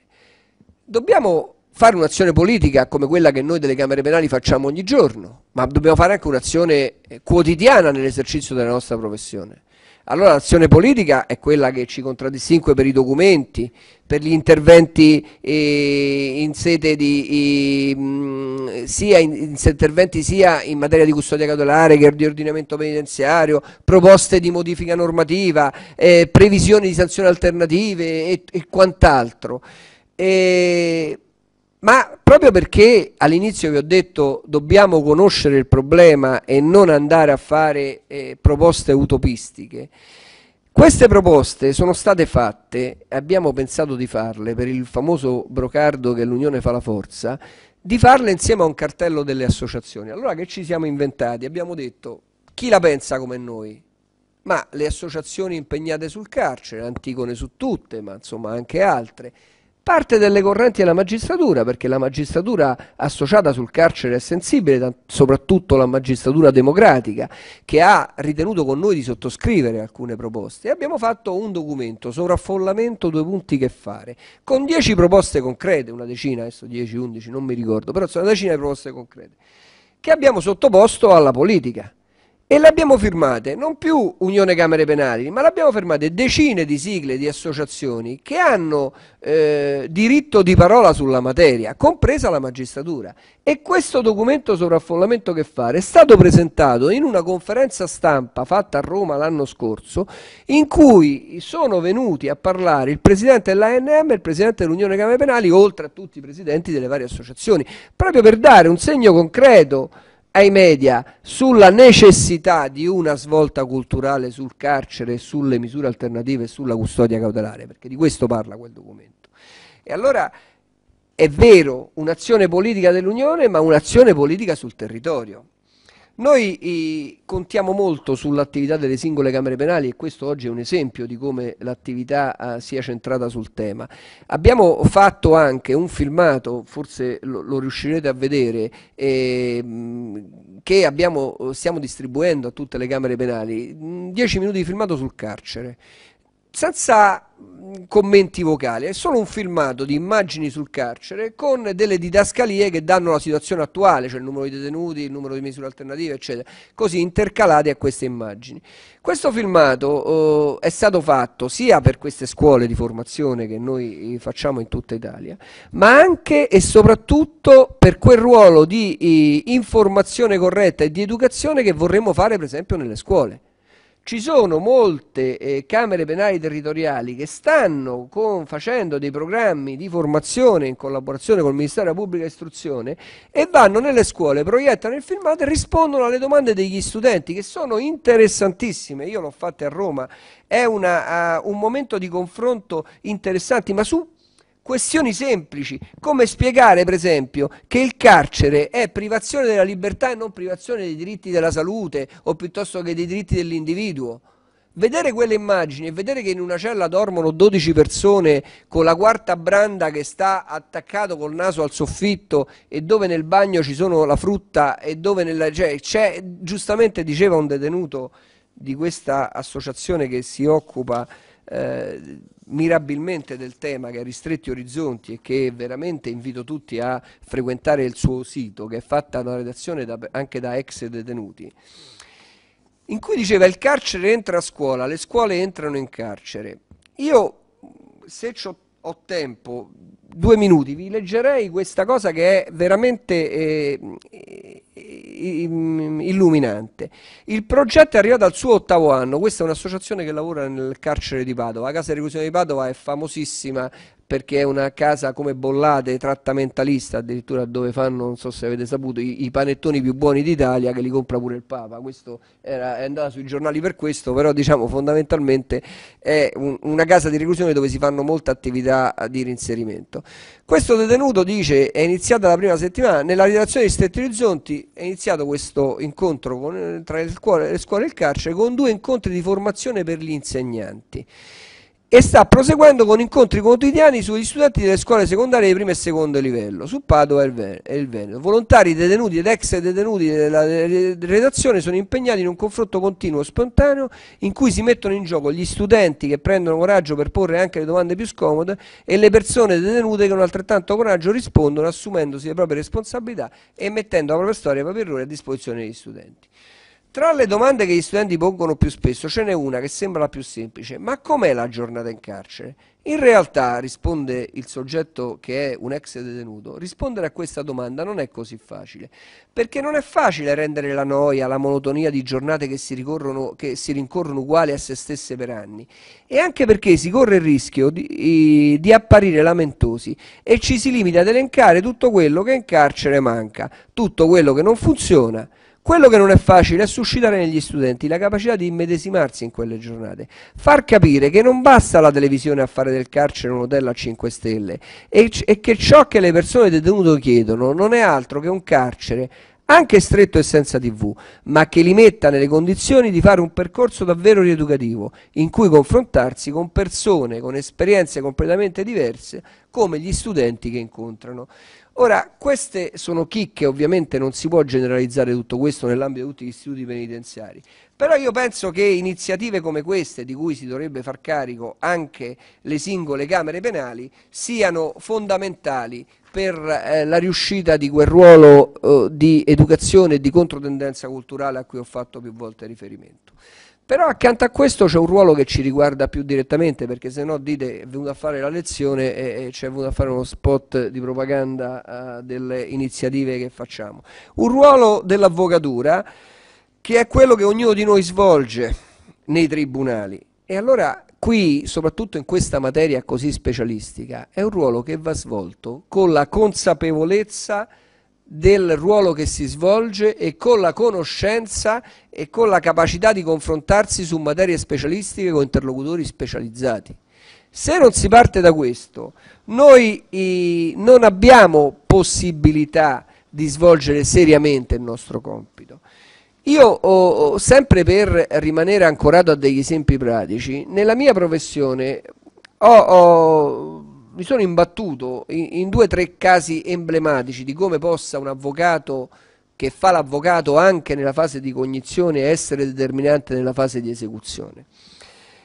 Dobbiamo fare un'azione politica come quella che noi delle Camere Penali facciamo ogni giorno, ma dobbiamo fare anche un'azione eh, quotidiana nell'esercizio della nostra professione. Allora l'azione politica è quella che ci contraddistingue per i documenti, per gli interventi eh, in sete di, eh, sia, in, in interventi sia in materia di custodia cautelare che di ordinamento penitenziario, proposte di modifica normativa, eh, previsioni di sanzioni alternative e, e quant'altro. E eh, ma proprio perché all'inizio vi ho detto dobbiamo conoscere il problema e non andare a fare eh, proposte utopistiche, queste proposte sono state fatte, abbiamo pensato di farle per il famoso brocardo che l'Unione fa la forza, di farle insieme a un cartello delle associazioni. Allora che ci siamo inventati? Abbiamo detto chi la pensa come noi? Ma le associazioni impegnate sul carcere, Antigone su tutte, ma insomma anche altre, Parte delle correnti della magistratura, perché la magistratura associata sul carcere è sensibile, soprattutto la magistratura democratica, che ha ritenuto con noi di sottoscrivere alcune proposte. E abbiamo fatto un documento, sovraffollamento, due punti che fare, con dieci proposte concrete, una decina, adesso 10, 11, non mi ricordo, però sono una decina di proposte concrete, che abbiamo sottoposto alla politica. E le abbiamo firmate non più Unione Camere Penali, ma le abbiamo firmate decine di sigle di associazioni che hanno eh, diritto di parola sulla materia, compresa la magistratura. E questo documento sovraffollamento che fare è stato presentato in una conferenza stampa fatta a Roma l'anno scorso, in cui sono venuti a parlare il presidente dell'ANM e il presidente dell'Unione Camere Penali, oltre a tutti i presidenti delle varie associazioni, proprio per dare un segno concreto ai media sulla necessità di una svolta culturale sul carcere, sulle misure alternative e sulla custodia cautelare, perché di questo parla quel documento. E allora è vero un'azione politica dell'Unione, ma un'azione politica sul territorio. Noi eh, contiamo molto sull'attività delle singole Camere penali e questo oggi è un esempio di come l'attività eh, sia centrata sul tema. Abbiamo fatto anche un filmato, forse lo, riuscirete a vedere, ehm, che abbiamo, eh, stiamo distribuendo a tutte le Camere penali, 10 minuti di filmato sul carcere senza mm, commenti vocali, è solo un filmato di immagini sul carcere con delle didascalie che danno la situazione attuale, cioè il numero di detenuti, il numero di misure alternative, eccetera, così intercalate a queste immagini. Questo filmato eh, è stato fatto sia per queste scuole di formazione che noi eh, facciamo in tutta Italia, ma anche e soprattutto per quel ruolo di eh, informazione corretta e di educazione che vorremmo fare per esempio nelle scuole ci sono molte eh, Camere penali territoriali che stanno con, facendo dei programmi di formazione in collaborazione con il Ministero della Pubblica Istruzione e vanno nelle scuole, proiettano il filmato e rispondono alle domande degli studenti che sono interessantissime. Io l'ho fatta a Roma, è una, uh, un momento di confronto interessante, ma su questioni semplici, come spiegare per esempio che il carcere è privazione della libertà e non privazione dei diritti della salute o piuttosto che dei diritti dell'individuo. Vedere quelle immagini e vedere che in una cella dormono 12 persone con la quarta branda che sta attaccato col naso al soffitto e dove nel bagno ci sono la frutta e dove nella, cioè, c'è, giustamente diceva un detenuto di questa associazione che si occupa eh, mirabilmente del tema che ha ristretti orizzonti e che veramente invito tutti a frequentare il suo sito, che è fatta una redazione da, anche da ex detenuti, in cui diceva il carcere entra a scuola, le scuole entrano in carcere. Io, se ho, ho tempo, due minuti, vi leggerei questa cosa che è veramente eh, illuminante. Il progetto è arrivato al suo ottavo anno, questa è un'associazione che lavora nel carcere di Padova, la casa di reclusione di Padova è famosissima perché è una casa come bollate trattamentalista addirittura dove fanno, non so se avete saputo, i, i panettoni più buoni d'Italia che li compra pure il Papa, questo era, è andato sui giornali per questo, però diciamo fondamentalmente è un, una casa di reclusione dove si fanno molte attività di rinserimento. Questo detenuto dice è iniziata la prima settimana, nella redazione di Stretti Orizzonti è iniziato questo incontro con, tra le scuole, le scuole e il carcere con due incontri di formazione per gli insegnanti e sta proseguendo con incontri quotidiani sugli studenti delle scuole secondarie di primo e secondo livello su Padova e il Veneto. Volontari detenuti ed ex detenuti della redazione sono impegnati in un confronto continuo e spontaneo in cui si mettono in gioco gli studenti che prendono coraggio per porre anche le domande più scomode e le persone detenute che con altrettanto coraggio rispondono assumendosi le proprie responsabilità e mettendo la propria storia e i propri errori a disposizione degli studenti. Tra le domande che gli studenti pongono più spesso ce n'è una che sembra la più semplice, ma com'è la giornata in carcere? In realtà, risponde il soggetto che è un ex detenuto, rispondere a questa domanda non è così facile, perché non è facile rendere la noia, la monotonia di giornate che si, che si rincorrono uguali a se stesse per anni, e anche perché si corre il rischio di, di apparire lamentosi e ci si limita ad elencare tutto quello che in carcere manca, tutto quello che non funziona, quello che non è facile è suscitare negli studenti la capacità di immedesimarsi in quelle giornate, far capire che non basta la televisione a fare del carcere un hotel a 5 stelle e, e che ciò che le persone detenute chiedono non è altro che un carcere anche stretto e senza tv, ma che li metta nelle condizioni di fare un percorso davvero rieducativo, in cui confrontarsi con persone con esperienze completamente diverse come gli studenti che incontrano. Ora, queste sono chicche, ovviamente non si può generalizzare tutto questo nell'ambito di tutti gli istituti penitenziari, però io penso che iniziative come queste, di cui si dovrebbe far carico anche le singole Camere penali, siano fondamentali per eh, la riuscita di quel ruolo eh, di educazione e di controtendenza culturale a cui ho fatto più volte riferimento. Però accanto a questo c'è un ruolo che ci riguarda più direttamente, perché se no dite è venuto a fare la lezione e, e è venuto a fare uno spot di propaganda uh, delle iniziative che facciamo. Un ruolo dell'avvocatura che è quello che ognuno di noi svolge nei tribunali. E allora qui, soprattutto in questa materia così specialistica, è un ruolo che va svolto con la consapevolezza del ruolo che si svolge e con la conoscenza e con la capacità di confrontarsi su materie specialistiche con interlocutori specializzati. Se non si parte da questo, noi non abbiamo possibilità di svolgere seriamente il nostro compito. Io, sempre per rimanere ancorato a degli esempi pratici, nella mia professione ho, ho mi sono imbattuto in, in due o tre casi emblematici di come possa un avvocato che fa l'avvocato anche nella fase di cognizione essere determinante nella fase di esecuzione.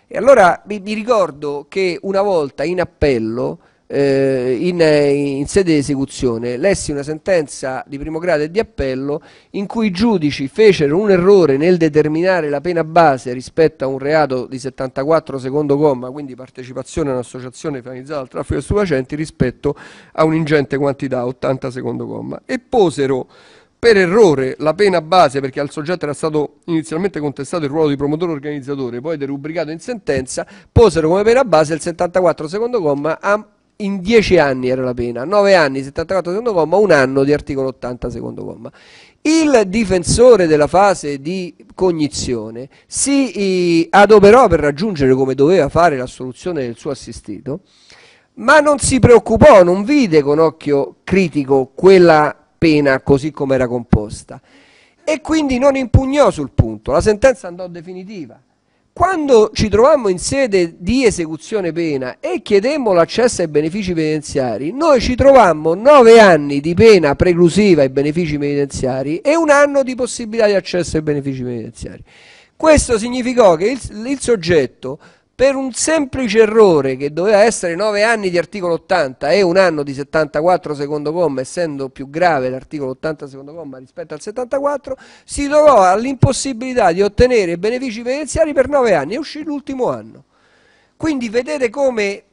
E allora mi, mi ricordo che una volta in appello eh, in, in, sede di esecuzione lessi una sentenza di primo grado e di appello in cui i giudici fecero un errore nel determinare la pena base rispetto a un reato di 74 secondo comma, quindi partecipazione a un'associazione finalizzata al traffico di stupefacenti rispetto a un'ingente quantità, 80 secondo comma, e posero per errore la pena base perché al soggetto era stato inizialmente contestato il ruolo di promotore organizzatore poi derubricato in sentenza posero come pena base il 74 secondo comma a in 10 anni era la pena, 9 anni 74 secondo comma, un anno di articolo 80 secondo comma. Il difensore della fase di cognizione si adoperò per raggiungere come doveva fare l'assoluzione del suo assistito, ma non si preoccupò, non vide con occhio critico quella pena così come era composta e quindi non impugnò sul punto, la sentenza andò definitiva. Quando ci trovammo in sede di esecuzione pena e chiedemmo l'accesso ai benefici penitenziari, noi ci trovammo nove anni di pena preclusiva ai benefici penitenziari e un anno di possibilità di accesso ai benefici penitenziari. Questo significò che il, il soggetto per un semplice errore che doveva essere 9 anni di articolo 80 e un anno di 74 secondo comma, essendo più grave l'articolo 80 secondo comma rispetto al 74, si trovò all'impossibilità di ottenere benefici penitenziari per 9 anni e uscì l'ultimo anno. Quindi vedete come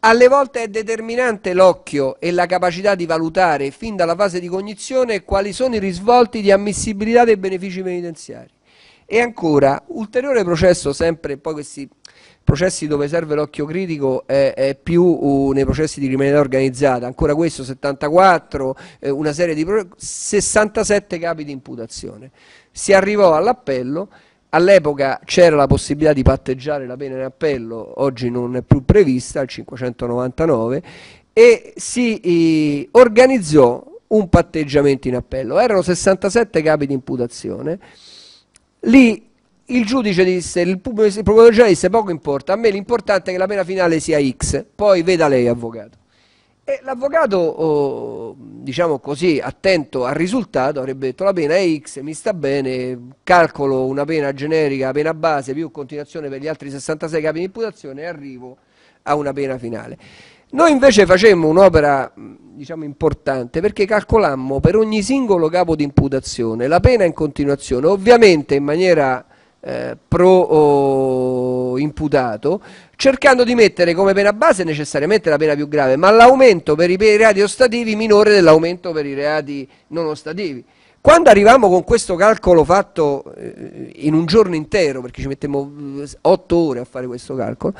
alle volte è determinante l'occhio e la capacità di valutare fin dalla fase di cognizione quali sono i risvolti di ammissibilità dei benefici penitenziari. E ancora, ulteriore processo, sempre poi questi processi dove serve l'occhio critico è, è più uh, nei processi di criminalità organizzata, ancora questo 74, eh, una serie di 67 capi di imputazione. Si arrivò all'appello, all'epoca c'era la possibilità di patteggiare la pena in appello, oggi non è più prevista, al 599, e si eh, organizzò un patteggiamento in appello. Erano 67 capi di imputazione, lì il giudice disse, il, il procuratore generale disse poco importa, a me l'importante è che la pena finale sia X, poi veda lei avvocato. E l'avvocato, oh, diciamo così, attento al risultato, avrebbe detto la pena è X, mi sta bene, calcolo una pena generica, pena base, più continuazione per gli altri 66 capi di imputazione e arrivo a una pena finale. Noi invece facemmo un'opera diciamo, importante perché calcolammo per ogni singolo capo di imputazione la pena in continuazione, ovviamente in maniera eh, pro imputato, cercando di mettere come pena base necessariamente la pena più grave, ma l'aumento per i, reati ostativi minore dell'aumento per i reati non ostativi. Quando arriviamo con questo calcolo fatto eh, in un giorno intero, perché ci mettemmo 8 eh, ore a fare questo calcolo,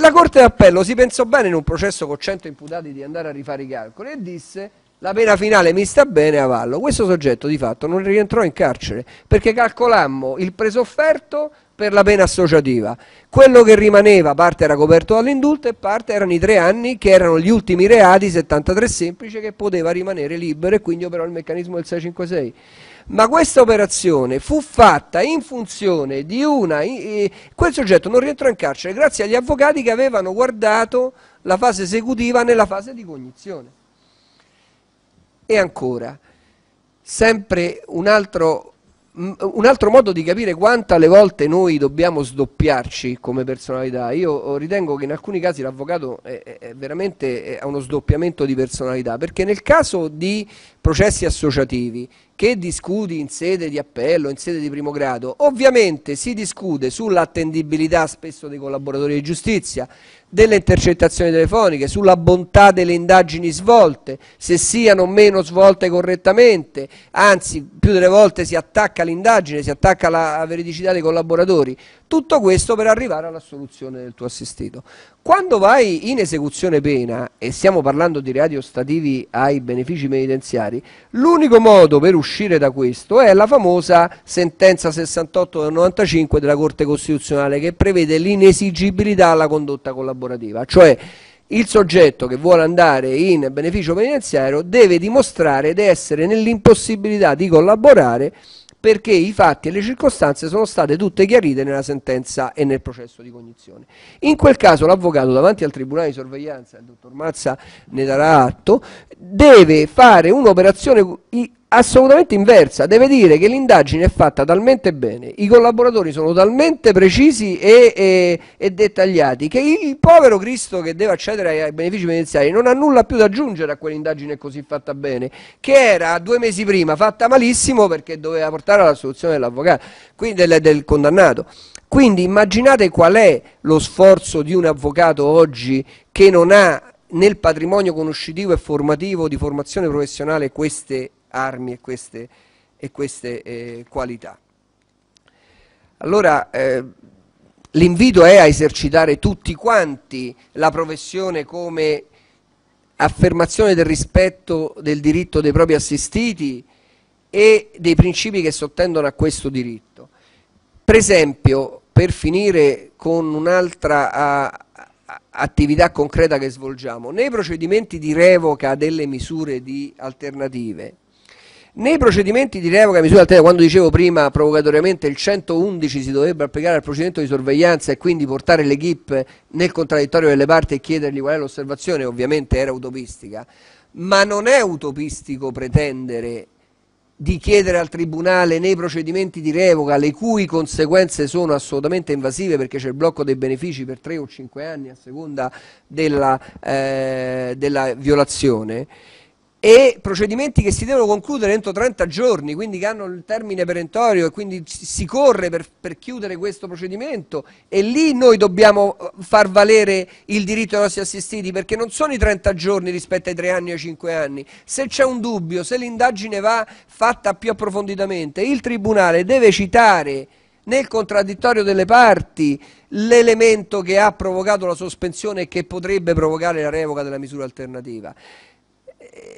la Corte d'Appello si pensò bene in un processo con 100 imputati di andare a rifare i calcoli e disse la pena finale mi sta bene a Vallo. Questo soggetto di fatto non rientrò in carcere perché calcolammo il presofferto per la pena associativa. Quello che rimaneva parte era coperto dall'indulto e parte erano i tre anni che erano gli ultimi reati, 73 semplici, che poteva rimanere libero e quindi operò il meccanismo del 656. Ma questa operazione fu fatta in funzione di una... quel soggetto non rientrò in carcere grazie agli avvocati che avevano guardato la fase esecutiva nella fase di cognizione. E ancora, sempre un altro, un altro, modo di capire quanto alle volte noi dobbiamo sdoppiarci come personalità. Io oh, ritengo che in alcuni casi l'avvocato è, è veramente a uno sdoppiamento di personalità, perché nel caso di processi associativi che discuti in sede di appello, in sede di primo grado, ovviamente si discute sull'attendibilità spesso dei collaboratori di giustizia, delle intercettazioni telefoniche, sulla bontà delle indagini svolte, se siano o meno svolte correttamente, anzi più delle volte si attacca l'indagine, si attacca la veridicità dei collaboratori, tutto questo per arrivare alla soluzione del tuo assistito. Quando vai in esecuzione pena, e stiamo parlando di reati ostativi ai benefici penitenziari, l'unico modo per uscire da questo è la famosa sentenza 68 del 95 della Corte Costituzionale che prevede l'inesigibilità alla condotta collaborativa collaborativa, cioè il soggetto che vuole andare in beneficio penitenziario deve dimostrare di essere nell'impossibilità di collaborare perché i fatti e le circostanze sono state tutte chiarite nella sentenza e nel processo di cognizione. In quel caso l'avvocato davanti al Tribunale di sorveglianza, il dottor Mazza ne darà atto, deve fare un'operazione assolutamente inversa, deve dire che l'indagine è fatta talmente bene, i collaboratori sono talmente precisi e, e, e, dettagliati che il povero Cristo che deve accedere ai benefici penitenziari non ha nulla più da aggiungere a quell'indagine così fatta bene, che era due mesi prima fatta malissimo perché doveva portare alla soluzione dell'avvocato, del, del condannato. Quindi immaginate qual è lo sforzo di un avvocato oggi che non ha nel patrimonio conoscitivo e formativo di formazione professionale queste armi e queste, e queste eh, qualità. Allora eh, l'invito è a esercitare tutti quanti la professione come affermazione del rispetto del diritto dei propri assistiti e dei principi che sottendono a questo diritto. Per esempio, per finire con un'altra attività concreta che svolgiamo, nei procedimenti di revoca delle misure di alternative nei procedimenti di revoca misura alterna, quando dicevo prima provocatoriamente il 111 si dovrebbe applicare al procedimento di sorveglianza e quindi portare le nel contraddittorio delle parti e chiedergli qual è l'osservazione, ovviamente era utopistica, ma non è utopistico pretendere di chiedere al Tribunale nei procedimenti di revoca, le cui conseguenze sono assolutamente invasive perché c'è il blocco dei benefici per 3 o 5 anni a seconda della, eh, della violazione, e procedimenti che si devono concludere entro 30 giorni, quindi che hanno il termine perentorio e quindi si corre per, per, chiudere questo procedimento e lì noi dobbiamo eh, far valere il diritto ai nostri assistiti perché non sono i 30 giorni rispetto ai 3 anni o ai 5 anni. Se c'è un dubbio, se l'indagine va fatta più approfonditamente, il Tribunale deve citare nel contraddittorio delle parti l'elemento che ha provocato la sospensione e che potrebbe provocare la revoca della misura alternativa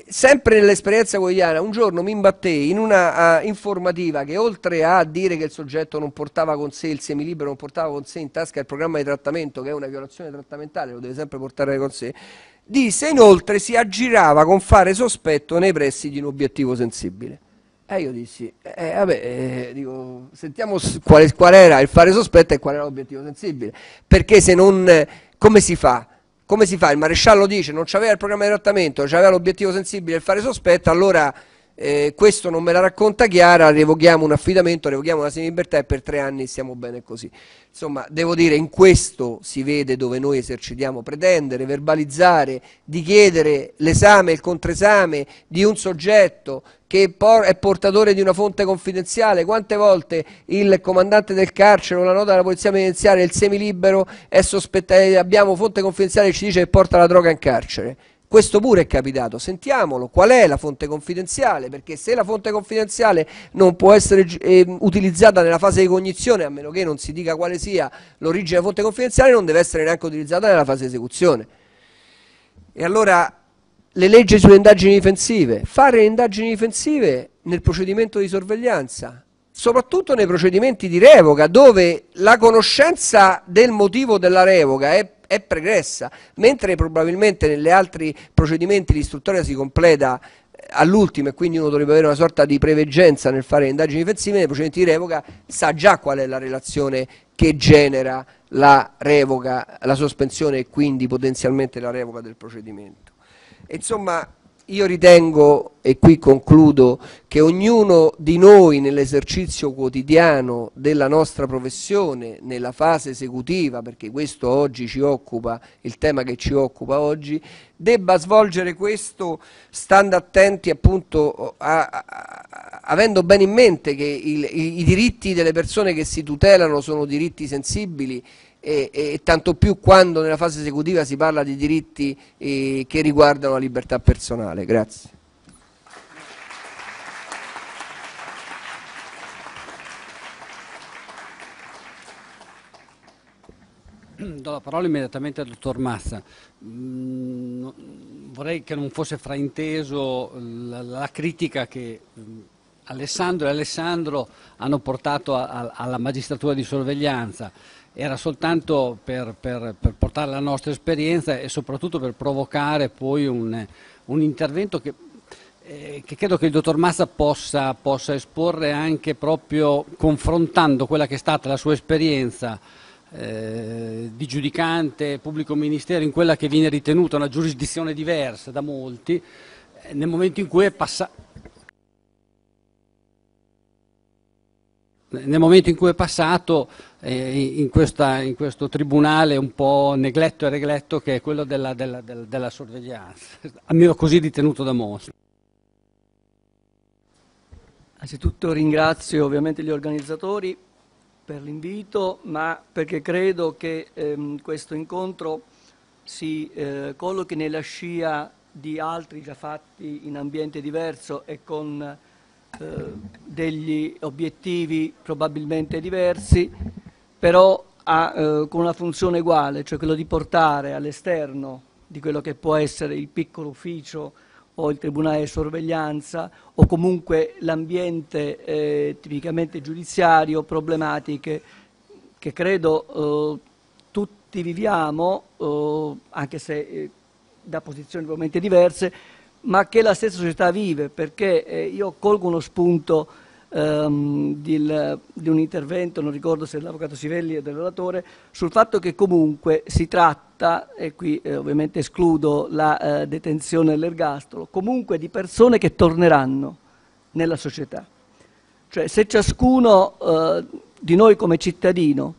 sempre nell'esperienza quotidiana, un giorno mi imbattei in una uh, informativa che oltre a dire che il soggetto non portava con sé il semilibero, non portava con sé in tasca il programma di trattamento, che è una violazione trattamentale, lo deve sempre portare con sé, disse inoltre si aggirava con fare sospetto nei pressi di un obiettivo sensibile. E io dissi, eh, vabbè, eh, dico, sentiamo qual, qual, era il fare sospetto e qual era l'obiettivo sensibile, perché se non, come si fa? come si fa? Il maresciallo dice non c'aveva il programma di trattamento, c'aveva l'obiettivo sensibile il fare sospetto, allora eh, questo non me la racconta Chiara, revoghiamo un affidamento, revoghiamo la semi-libertà e per tre anni siamo bene così. Insomma, devo dire, in questo si vede dove noi esercitiamo pretendere, verbalizzare, di chiedere l'esame, il contresame di un soggetto che è portatore di una fonte confidenziale. Quante volte il comandante del carcere o la nota della polizia penitenziaria, il semilibero, è sospettato, eh, abbiamo fonte confidenziale che ci dice che porta la droga in carcere. Questo pure è capitato, sentiamolo, qual è la fonte confidenziale, perché se la fonte confidenziale non può essere eh, utilizzata nella fase di cognizione, a meno che non si dica quale sia l'origine della fonte confidenziale, non deve essere neanche utilizzata nella fase di esecuzione. E allora le leggi sulle indagini difensive, fare le indagini difensive nel procedimento di sorveglianza, soprattutto nei procedimenti di revoca, dove la conoscenza del motivo della revoca è è pregressa, mentre probabilmente negli altri procedimenti l'istruttoria si completa eh, all'ultimo e quindi uno dovrebbe avere una sorta di preveggenza nel fare le indagini difensive, nei procedimenti di revoca sa già qual è la relazione che genera la revoca, la sospensione e quindi potenzialmente la revoca del procedimento. Insomma, io ritengo, e qui concludo, che ognuno di noi nell'esercizio quotidiano della nostra professione, nella fase esecutiva, perché questo oggi ci occupa, il tema che ci occupa oggi, debba svolgere questo stando attenti appunto a, a, a, avendo bene in mente che il, i, i diritti delle persone che si tutelano sono diritti sensibili e, e, tanto più quando nella fase esecutiva si parla di diritti eh, che riguardano la libertà personale. Grazie. Do la parola immediatamente al dottor Mazza. Mm, vorrei che non fosse frainteso la, la critica che mm, Alessandro e Alessandro hanno portato a, a, alla magistratura di sorveglianza era soltanto per, per, per, portare la nostra esperienza e soprattutto per provocare poi un, un intervento che, eh, che, credo che il dottor Massa possa, possa, esporre anche proprio confrontando quella che è stata la sua esperienza eh, di giudicante, pubblico ministero, in quella che viene ritenuta una giurisdizione diversa da molti, eh, nel momento in cui è passato. nel momento in cui è passato eh, in, questa, in, questo tribunale un po' negletto e regletto che è quello della, della, della, della sorveglianza, almeno così ritenuto da Mosca. Anzitutto ringrazio ovviamente gli organizzatori per l'invito, ma perché credo che ehm, questo incontro si eh, collochi nella scia di altri già fatti in ambiente diverso e con eh, degli obiettivi probabilmente diversi però ha, eh, con una funzione uguale, cioè quello di portare all'esterno di quello che può essere il piccolo ufficio o il tribunale di sorveglianza o comunque l'ambiente eh, tipicamente giudiziario, problematiche che credo eh, tutti viviamo, eh, anche se eh, da posizioni ovviamente diverse, ma che la stessa società vive, perché eh, io colgo uno spunto ehm, di, di, un intervento, non ricordo se dell'avvocato Sivelli e del relatore, sul fatto che comunque si tratta, e qui eh, ovviamente escludo la eh, detenzione e l'ergastolo, comunque di persone che torneranno nella società. Cioè se ciascuno eh, di noi come cittadino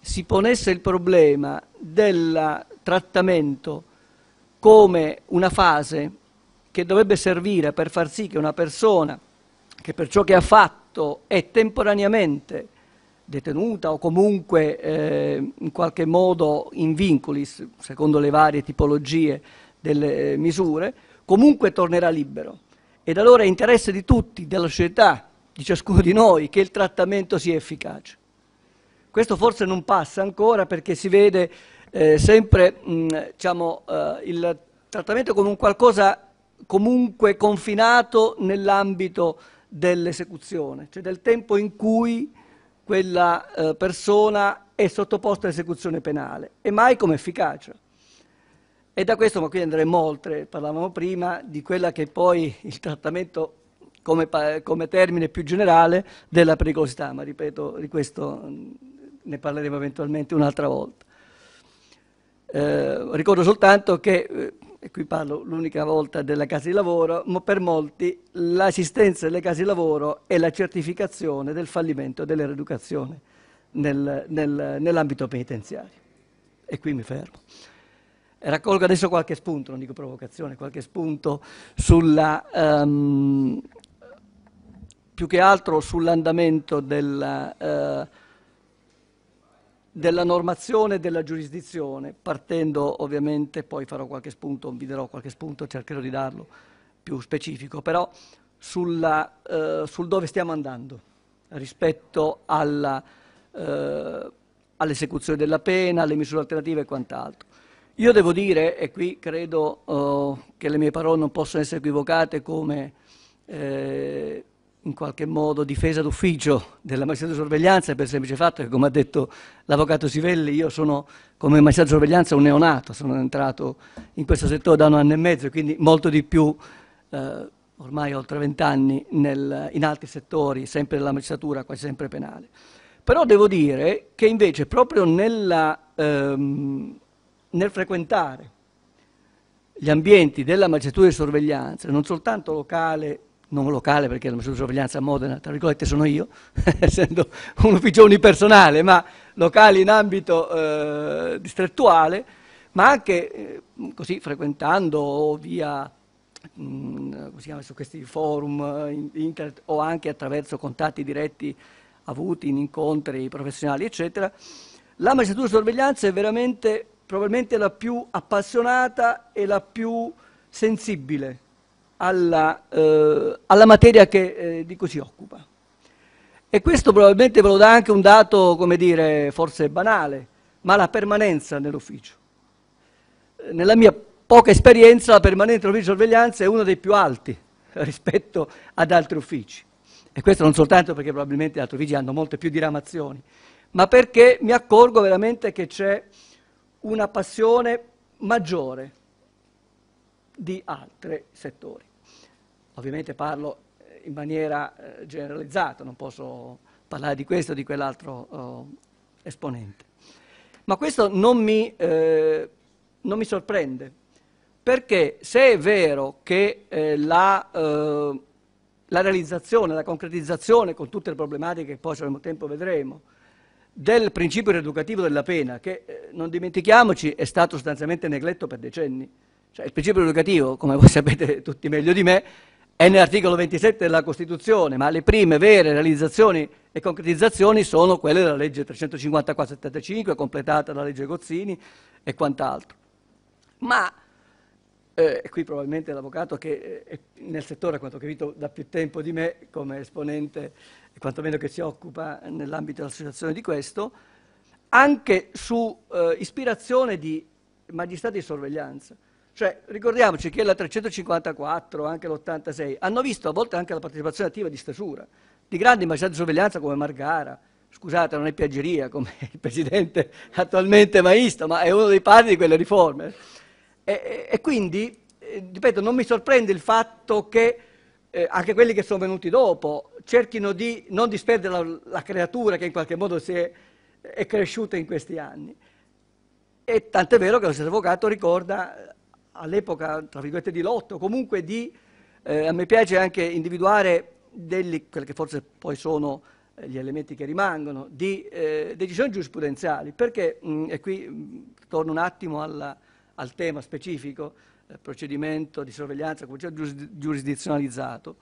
si ponesse il problema del trattamento come una fase che dovrebbe servire per far sì che una persona che per ciò che ha fatto è temporaneamente detenuta o comunque eh, in qualche modo in vincolis, secondo le varie tipologie delle eh, misure, comunque tornerà libero. Ed allora è interesse di tutti, della società, di ciascuno di noi, che il trattamento sia efficace. Questo forse non passa ancora perché si vede eh, sempre mh, diciamo, eh, il trattamento come un qualcosa comunque confinato nell'ambito dell'esecuzione, cioè del tempo in cui quella eh, persona è sottoposta a esecuzione penale e mai come efficacia. E da questo, ma qui andremo oltre, parlavamo prima di quella che è poi il trattamento come, come termine più generale della pericolosità, ma ripeto, di questo mm, ne parleremo eventualmente un'altra volta. Eh, ricordo soltanto che eh, e qui parlo l'unica volta della casa di lavoro, ma per molti l'assistenza delle case di lavoro è la certificazione del fallimento della rieducazione nel, nel, nell'ambito penitenziario. E qui mi fermo. E raccolgo adesso qualche spunto, non dico provocazione, qualche spunto sulla, um, più che altro sull'andamento della... Uh, della normazione e della giurisdizione, partendo ovviamente, poi farò qualche spunto, vi darò qualche spunto, cercherò di darlo più specifico, però sulla, eh, sul dove stiamo andando rispetto alla, eh, all'esecuzione della pena, alle misure alternative e quant'altro. Io devo dire, e qui credo eh, che le mie parole non possano essere equivocate come eh, in qualche modo difesa d'ufficio della magistratura di sorveglianza per il semplice fatto che, come ha detto l'avvocato Sivelli, io sono come magistrato di sorveglianza un neonato, sono entrato in questo settore da un anno e mezzo, quindi molto di più, eh, ormai oltre vent'anni, in altri settori, sempre della magistratura, quasi sempre penale. Però devo dire che invece proprio nella, ehm, nel frequentare gli ambienti della magistratura di sorveglianza, non soltanto locale non locale perché la misura di sorveglianza a Modena, tra virgolette sono io, essendo un ufficio unipersonale, ma locale in ambito eh, distrettuale, ma anche eh, così frequentando o via mh, chiama, su questi forum eh, in, internet o anche attraverso contatti diretti avuti in incontri professionali, eccetera, la magistratura di sorveglianza è veramente probabilmente la più appassionata e la più sensibile alla, eh, alla materia che, eh, di cui si occupa. E questo probabilmente ve lo dà anche un dato, come dire, forse banale, ma la permanenza nell'ufficio. Nella mia poca esperienza la permanenza nell'ufficio di sorveglianza è uno dei più alti rispetto ad altri uffici. E questo non soltanto perché probabilmente gli altri uffici hanno molte più diramazioni, ma perché mi accorgo veramente che c'è una passione maggiore di altri settori. Ovviamente parlo eh, in maniera eh, generalizzata, non posso parlare di questo o di quell'altro oh, esponente. Ma questo non mi, eh, non mi, sorprende, perché se è vero che eh, la, la, realizzazione, la concretizzazione, con tutte le problematiche che poi avremo tempo vedremo, del principio reeducativo della pena, che non dimentichiamoci è stato sostanzialmente negletto per decenni, cioè il principio educativo, come voi sapete tutti meglio di me, è nell'articolo 27 della Costituzione, ma le prime vere realizzazioni e concretizzazioni sono quelle della legge 354-75, completata dalla legge Gozzini e quant'altro. Ma, eh, qui probabilmente l'avvocato che eh, è nel settore, a quanto ho capito, da più tempo di me come esponente, e quantomeno che si occupa nell'ambito dell'associazione di questo, anche su eh, ispirazione di magistrati di sorveglianza. Cioè, ricordiamoci che la 354, anche l'86, hanno visto a volte anche la partecipazione attiva di stesura, di grandi ambasciate di sorveglianza come Margara, scusate, non è piaggeria come il presidente attualmente maista, ma è uno dei padri di quelle riforme. E, e quindi, eh, ripeto, non mi sorprende il fatto che eh, anche quelli che sono venuti dopo cerchino di non disperdere la, la creatura che in qualche modo è, è, cresciuta in questi anni. E tant'è vero che lo stesso avvocato ricorda all'epoca, tra virgolette, di lotto, comunque di, eh, a me piace anche individuare degli, quelli che forse poi sono eh, gli elementi che rimangono, di eh, decisioni giurisprudenziali, perché, mh, mm, e qui mh, mm, torno un attimo alla, al tema specifico, eh, procedimento di sorveglianza, come già giurisdizionalizzato,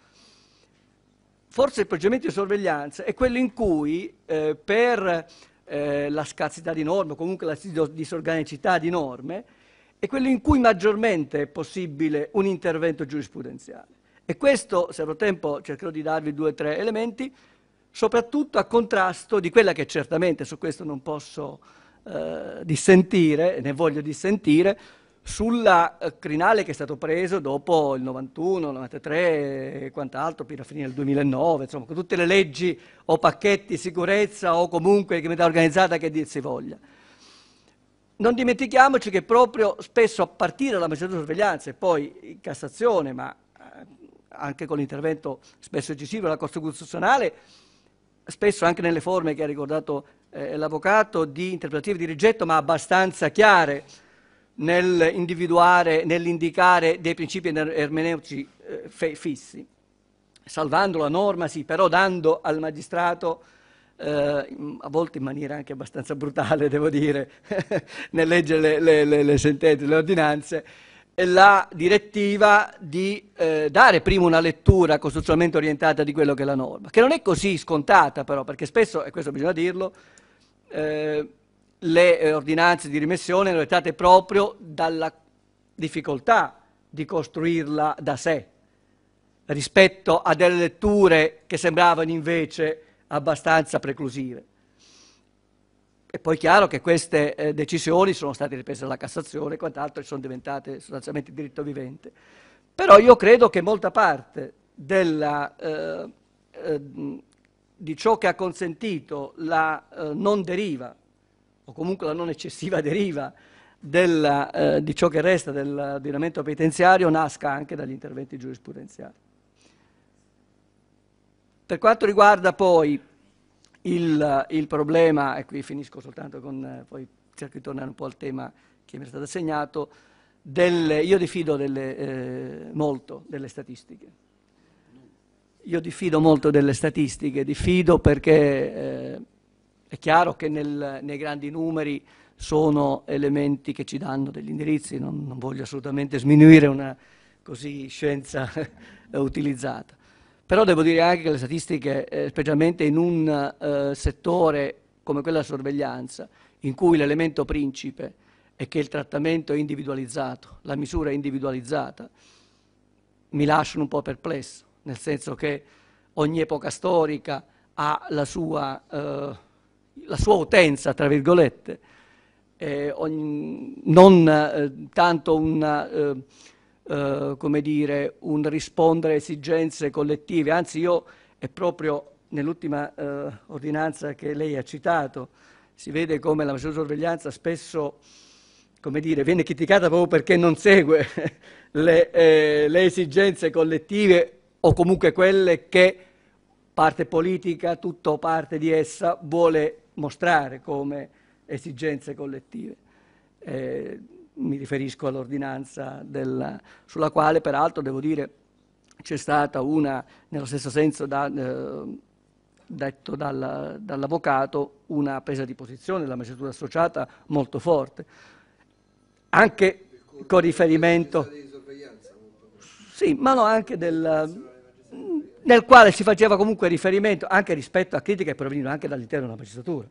forse il procedimento di sorveglianza è quello in cui eh, per eh, la scarsità di norme, comunque la disorganicità di norme, e quello in cui maggiormente è possibile un intervento giurisprudenziale. E questo, se avrò tempo, cercherò di darvi due o tre elementi, soprattutto a contrasto di quella che certamente, su questo non posso eh, dissentire, né voglio dissentire, sulla eh, crinale che è stato preso dopo il 91, 93 e quant'altro, fino a fine del 2009, insomma, con tutte le leggi o pacchetti sicurezza o comunque criminalità organizzata che dir si voglia. Non dimentichiamoci che proprio spesso a partire dalla magistratura di sorveglianza e poi in Cassazione, ma eh, anche con l'intervento spesso eccessivo della Corte Costituzionale, spesso anche nelle forme che ha ricordato eh, l'avvocato, di interpretative di rigetto, ma abbastanza chiare nell'individuare, nell'indicare dei principi erm-, ermeneutici eh, fissi, salvando la norma, sì, però dando al magistrato eh, a volte in maniera anche abbastanza brutale, devo dire, nel leggere le, le, le, sentenze, le ordinanze, la direttiva di eh, dare prima una lettura costituzionalmente orientata di quello che è la norma, che non è così scontata però, perché spesso, e questo bisogna dirlo, eh, le eh, ordinanze di rimessione erano dettate proprio dalla difficoltà di costruirla da sé, rispetto a delle letture che sembravano invece abbastanza preclusive. E poi è chiaro che queste eh, decisioni sono state riprese dalla Cassazione e quant'altro e sono diventate sostanzialmente diritto vivente. Però io credo che molta parte della, eh, eh, di ciò che ha consentito la eh, non deriva, o comunque la non eccessiva deriva, della, eh, di ciò che resta dell'ordinamento penitenziario nasca anche dagli interventi giurisprudenziali. Per quanto riguarda poi il, il problema, e qui finisco soltanto con, eh, poi cerco di tornare un po' al tema che mi è stato assegnato, delle, io diffido delle, eh, molto delle statistiche. Io diffido molto delle statistiche, diffido perché eh, è chiaro che nel, nei grandi numeri sono elementi che ci danno degli indirizzi, non, non voglio assolutamente sminuire una così scienza utilizzata. Però devo dire anche che le statistiche, eh, specialmente in un eh, settore come quello della sorveglianza, in cui l'elemento principe è che il trattamento è individualizzato, la misura è individualizzata, mi lasciano un po' perplesso, nel senso che ogni epoca storica ha la sua, eh, la sua utenza, tra virgolette, ogni, non eh, tanto una eh, eh, come dire, un rispondere a esigenze collettive. Anzi, io è proprio nell'ultima eh, ordinanza che lei ha citato, si vede come la maggior sorveglianza spesso come dire, viene criticata proprio perché non segue le, eh, le esigenze collettive o comunque quelle che parte politica, tutto parte di essa, vuole mostrare come esigenze collettive. Eh, mi riferisco all'ordinanza del, sulla quale peraltro devo dire c'è stata una, nello stesso senso da, eh, detto dal, dall'avvocato, una presa di posizione della magistratura associata molto forte. Anche con riferimento... Sì, ma no, anche del, nel quale si faceva comunque riferimento anche rispetto a critiche che provenivano anche dall'interno della magistratura,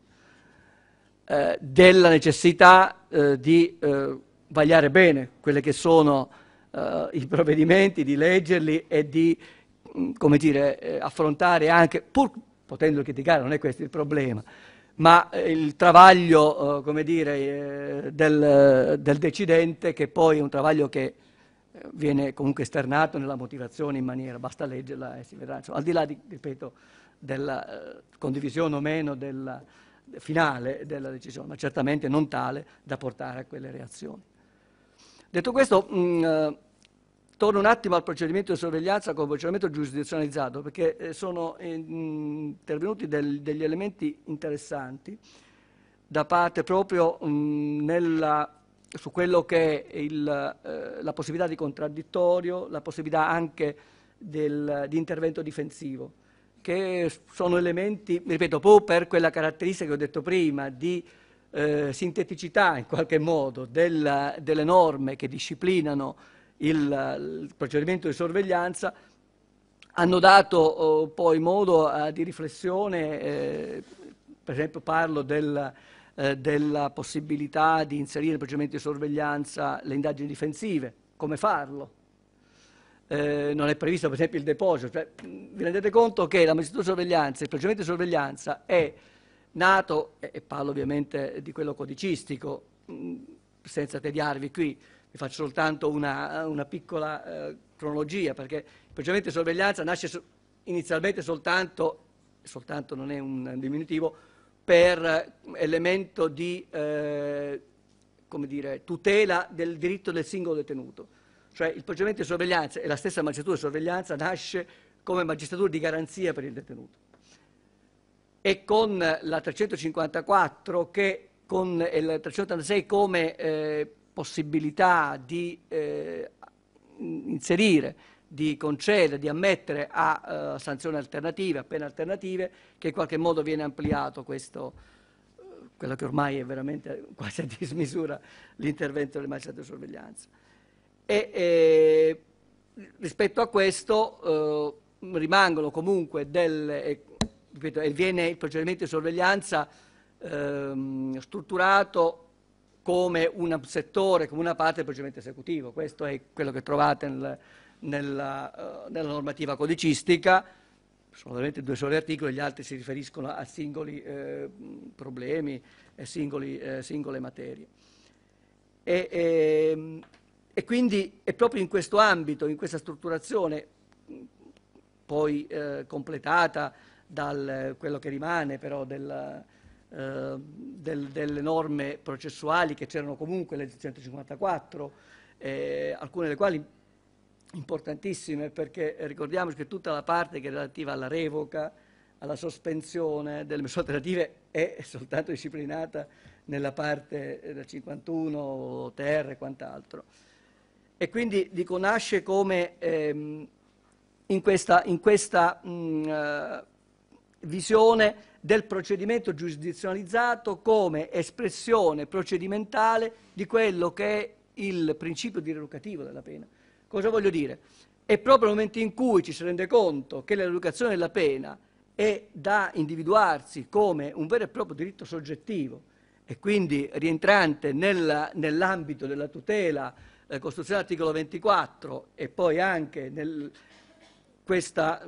eh, della necessità eh, di eh, vagliare bene quelli che sono eh, i provvedimenti, di leggerli e di mm, come dire, eh, affrontare anche, pur potendo criticare, non è questo il problema, ma eh, il travaglio, eh, come dire, eh, del, del, decidente, che poi è un travaglio che viene comunque esternato nella motivazione in maniera, basta leggerla e si vedrà, Insomma, al di là, di, ripeto, della condivisione o meno della finale della decisione, ma certamente non tale da portare a quelle reazioni. Detto questo, mh, mm, eh, torno un attimo al procedimento di sorveglianza come procedimento giurisdizionalizzato, perché eh, sono eh, intervenuti del, degli elementi interessanti da parte proprio mh, mm, nella, su quello che è il, eh, la possibilità di contraddittorio, la possibilità anche del, di intervento difensivo, che sono elementi, ripeto, proprio per quella caratteristica che ho detto prima, di eh, sinteticità in qualche modo del, delle norme che disciplinano il, il, procedimento di sorveglianza hanno dato oh, poi modo eh, di riflessione, eh, per esempio parlo del, eh, della possibilità di inserire nel procedimento di sorveglianza le indagini difensive, come farlo, eh, non è previsto per esempio il deposito. Cioè, vi rendete conto che la magistratura di sorveglianza, il procedimento di sorveglianza è nato, e parlo ovviamente di quello codicistico, mm, senza tediarvi qui, vi faccio soltanto una, una piccola eh, cronologia, perché il procedimento di sorveglianza nasce inizialmente soltanto, soltanto non è un diminutivo, per eh, elemento di eh, dire, tutela del diritto del singolo detenuto. Cioè il procedimento di sorveglianza e la stessa magistratura di sorveglianza nasce come magistratura di garanzia per il detenuto e con la 354 che con il 386 come eh, possibilità di eh, inserire, di concedere, di ammettere a eh, sanzioni alternative, a pene alternative, che in qualche modo viene ampliato questo, eh, quello che ormai è veramente quasi a dismisura l'intervento del magistrato di sorveglianza. E, e eh, rispetto a questo eh, rimangono comunque delle ripeto, viene il procedimento di sorveglianza ehm, strutturato come un settore, come una parte del procedimento esecutivo. Questo è quello che trovate nel, nella, uh, nella, normativa codicistica. Sono ovviamente due soli articoli, gli altri si riferiscono a singoli eh, problemi e singoli, eh, singole materie. E, e, ehm, e, quindi è proprio in questo ambito, in questa strutturazione poi eh, completata dal quello che rimane però del, eh, del, delle norme processuali che c'erano comunque le 154, eh, alcune delle quali importantissime perché ricordiamoci che tutta la parte che è relativa alla revoca, alla sospensione delle misure alternative è soltanto disciplinata nella parte del 51, TR e quant'altro. E quindi dico, nasce come ehm, in questa, in questa mh, mm, eh, visione del procedimento giurisdizionalizzato come espressione procedimentale di quello che è il principio di derogativo della pena. Cosa voglio dire? È proprio nel momento in cui ci si rende conto che l'educazione della pena è da individuarsi come un vero e proprio diritto soggettivo e quindi rientrante nell'ambito della tutela eh, costituzionale articolo 24 e poi anche nel questo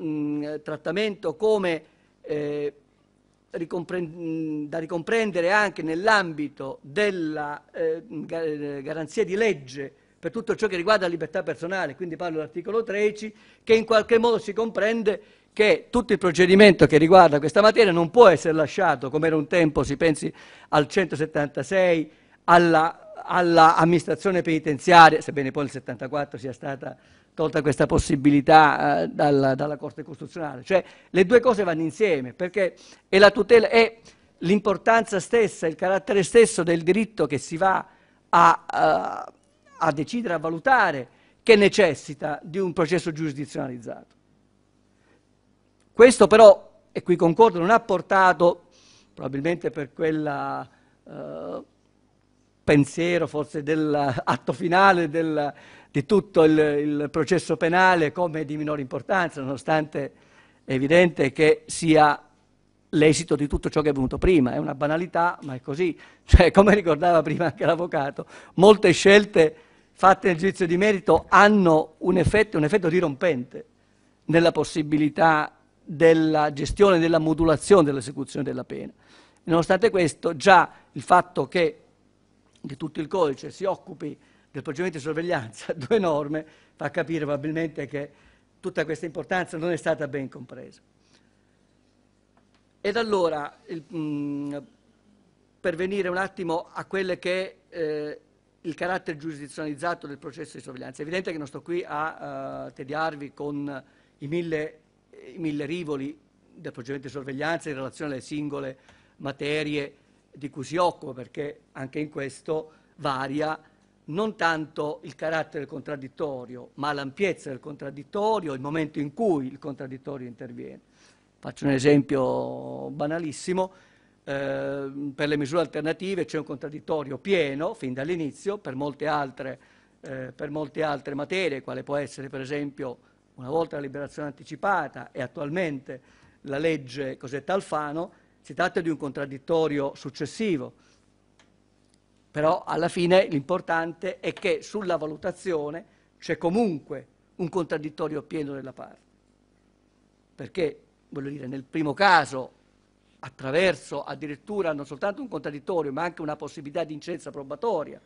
trattamento come eh, da ricomprendere anche nell'ambito della eh, eh, garanzia di legge per tutto ciò che riguarda la libertà personale, quindi parlo dell'articolo 13, che in qualche modo si comprende che tutto il procedimento che riguarda questa materia non può essere lasciato, come era un tempo, si pensi al 176, alla, all'amministrazione penitenziaria, sebbene poi nel 74 sia stata tolta questa possibilità eh, dalla, dalla, Corte Costituzionale. Cioè le due cose vanno insieme perché è la tutela, è l'importanza stessa, il carattere stesso del diritto che si va a, a, eh, a decidere, a valutare, che necessita di un processo giurisdizionalizzato. Questo però, e qui concordo, non ha portato, probabilmente per quel eh, pensiero forse dell'atto finale del di tutto il, il processo penale come di minore importanza, nonostante è evidente che sia l'esito di tutto ciò che è venuto prima. È una banalità, ma è così. Cioè, come ricordava prima anche l'avvocato, molte scelte fatte nel giudizio di merito hanno un effetto, un effetto dirompente nella possibilità della gestione, della modulazione dell'esecuzione della pena. nonostante questo, già il fatto che, che tutto il codice si occupi del procedimento di sorveglianza, due norme, fa capire probabilmente che tutta questa importanza non è stata ben compresa. Ed allora, il, mh, mm, per venire un attimo a quello che è eh, il carattere giurisdizionalizzato del processo di sorveglianza, è evidente che non sto qui a uh, tediarvi con i mille, i mille rivoli del procedimento di sorveglianza in relazione alle singole materie di cui si occupa, perché anche in questo varia non tanto il carattere contraddittorio, ma l'ampiezza del contraddittorio, il momento in cui il contraddittorio interviene. Faccio un esempio banalissimo. Eh, per le misure alternative c'è un contraddittorio pieno fin dall'inizio, per eh, per molte altre materie, quale può essere per esempio una volta la liberazione anticipata e attualmente la legge cosiddetta Alfano, si tratta di un contraddittorio successivo però alla fine l'importante è che sulla valutazione c'è comunque un contraddittorio pieno della parte, perché, voglio dire, nel primo caso attraverso addirittura non soltanto un contraddittorio ma anche una possibilità di incenza probatoria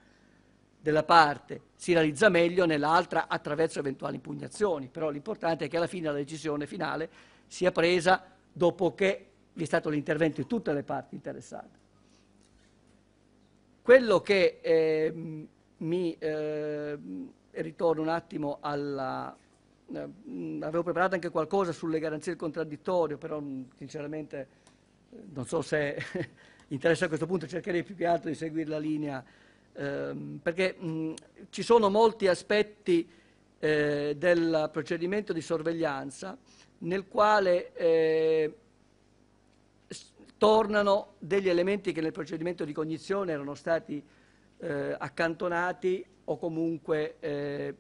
della parte si realizza meglio, nell'altra attraverso eventuali impugnazioni, però l'importante è che alla fine la decisione finale sia presa dopo che vi è stato l'intervento di tutte le parti interessate. Quello che eh, mi eh, ritorno un attimo alla... Eh, avevo preparato anche qualcosa sulle garanzie del contraddittorio, però sinceramente eh, non so se interessa a questo punto, cercherei più che altro di seguire la linea, ehm, perché mh, ci sono molti aspetti eh, del procedimento di sorveglianza nel quale eh, tornano degli elementi che nel procedimento di cognizione erano stati eh, accantonati o comunque eh,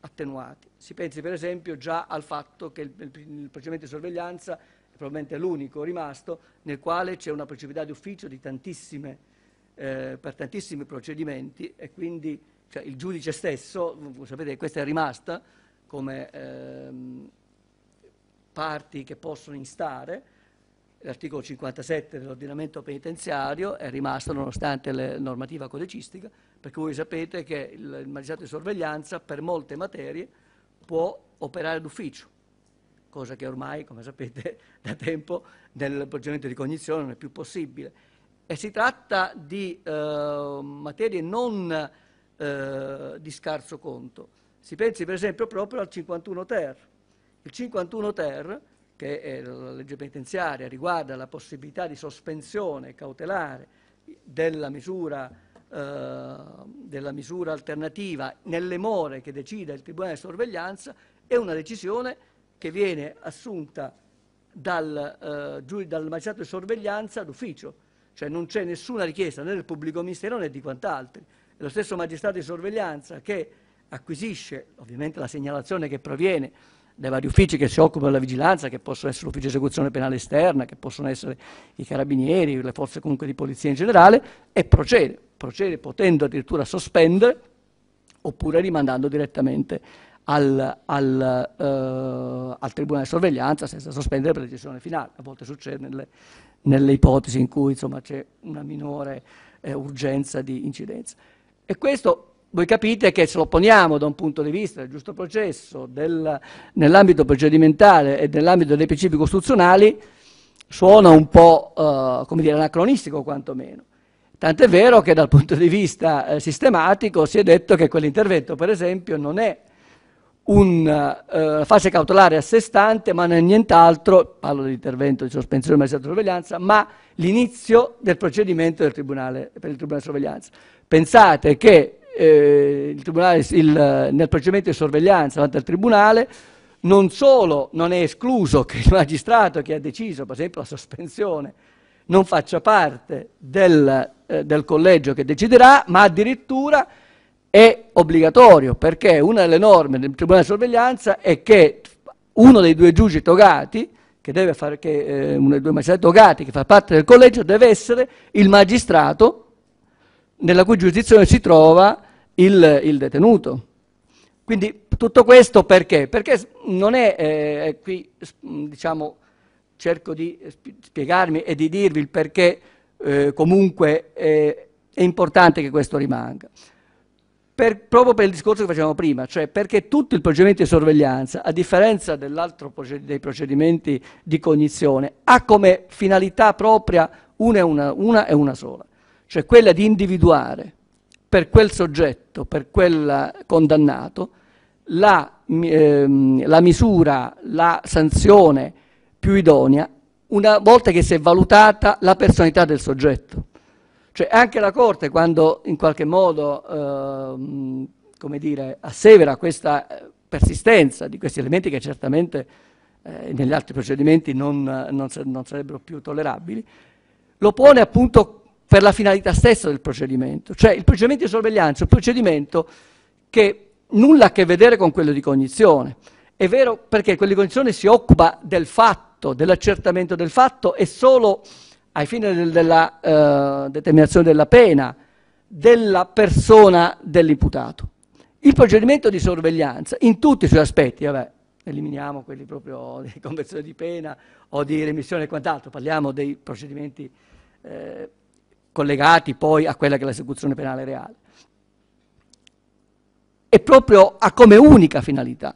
attenuati. Si pensi per esempio già al fatto che il, il procedimento di sorveglianza è probabilmente l'unico rimasto nel quale c'è una procedura d'ufficio di tantissime, eh, per tantissimi procedimenti e quindi cioè, il giudice stesso, sapete che questa è rimasta come ehm, parti che possono instare, l'articolo 57 dell'ordinamento penitenziario è rimasto nonostante la normativa codecistica, perché voi sapete che il magistrato di sorveglianza per molte materie può operare d'ufficio, cosa che ormai, come sapete, da tempo nel procedimento di cognizione non è più possibile. E si tratta di eh, materie non eh, di scarso conto. Si pensi per esempio proprio al 51 ter. Il 51 ter che eh, la legge penitenziaria, riguarda la possibilità di sospensione cautelare della misura, eh, della misura alternativa nelle more che decida il Tribunale di sorveglianza, è una decisione che viene assunta dal, eh, dal magistrato di sorveglianza d'ufficio, cioè non c'è nessuna richiesta né del pubblico ministero né di quant'altri. lo stesso magistrato di sorveglianza che acquisisce, ovviamente la segnalazione che proviene dai vari uffici che si occupano della vigilanza, che possono essere l'ufficio di esecuzione penale esterna, che possono essere i carabinieri, le forze comunque di polizia in generale, e procede, procede potendo addirittura sospendere oppure rimandando direttamente al, al, eh, al Tribunale di Sorveglianza senza sospendere per la decisione finale. A volte succede nelle, nelle ipotesi in cui c'è una minore eh, urgenza di incidenza. E questo voi capite che se lo poniamo da un punto di vista del giusto processo, nell'ambito procedimentale e nell'ambito dei principi costituzionali, suona un po' eh, come dire, anacronistico quantomeno. Tant'è vero che dal punto di vista eh, sistematico si è detto che quell'intervento, per esempio, non è una eh, fase cautelare a sé stante, ma non è nient'altro, parlo di intervento di sospensione del magistrato di sorveglianza, ma l'inizio del procedimento del tribunale, per il Tribunale di Sorveglianza. Pensate che eh, il il, eh, nel procedimento di sorveglianza davanti al Tribunale, non solo non è escluso che il magistrato che ha deciso, per esempio, la sospensione non faccia parte del, eh, del collegio che deciderà, ma addirittura è obbligatorio, perché una delle norme del Tribunale di sorveglianza è che uno dei due giudici togati, che deve fare, che, eh, uno dei due magistrati togati che fa parte del collegio, deve essere il magistrato nella cui giurisdizione si trova il, il detenuto. Quindi tutto questo perché? Perché non è, eh, qui diciamo, cerco di spiegarmi e di dirvi il perché eh, comunque eh, è importante che questo rimanga. Per, proprio per il discorso che facevamo prima, cioè perché tutto il procedimento di sorveglianza, a differenza proced dei procedimenti di cognizione, ha come finalità propria una e una, una, e una sola, cioè quella di individuare per quel soggetto, per quel condannato, la, ehm, la misura, la sanzione più idonea una volta che si è valutata la personalità del soggetto. Cioè anche la Corte quando in qualche modo ehm, come dire, assevera questa eh, persistenza di questi elementi che certamente eh, negli altri procedimenti non, non, non sarebbero più tollerabili, lo pone appunto per la finalità stessa del procedimento. Cioè il procedimento di sorveglianza è un procedimento che nulla ha a che vedere con quello di cognizione. È vero perché quello di cognizione si occupa del fatto, dell'accertamento del fatto e solo ai fini del, della eh, determinazione della pena della persona dell'imputato. Il procedimento di sorveglianza, in tutti i suoi aspetti, vabbè, eliminiamo quelli proprio di conversione di pena o di remissione e quant'altro, parliamo dei procedimenti eh, collegati poi a quella che è l'esecuzione penale reale. E proprio ha come unica finalità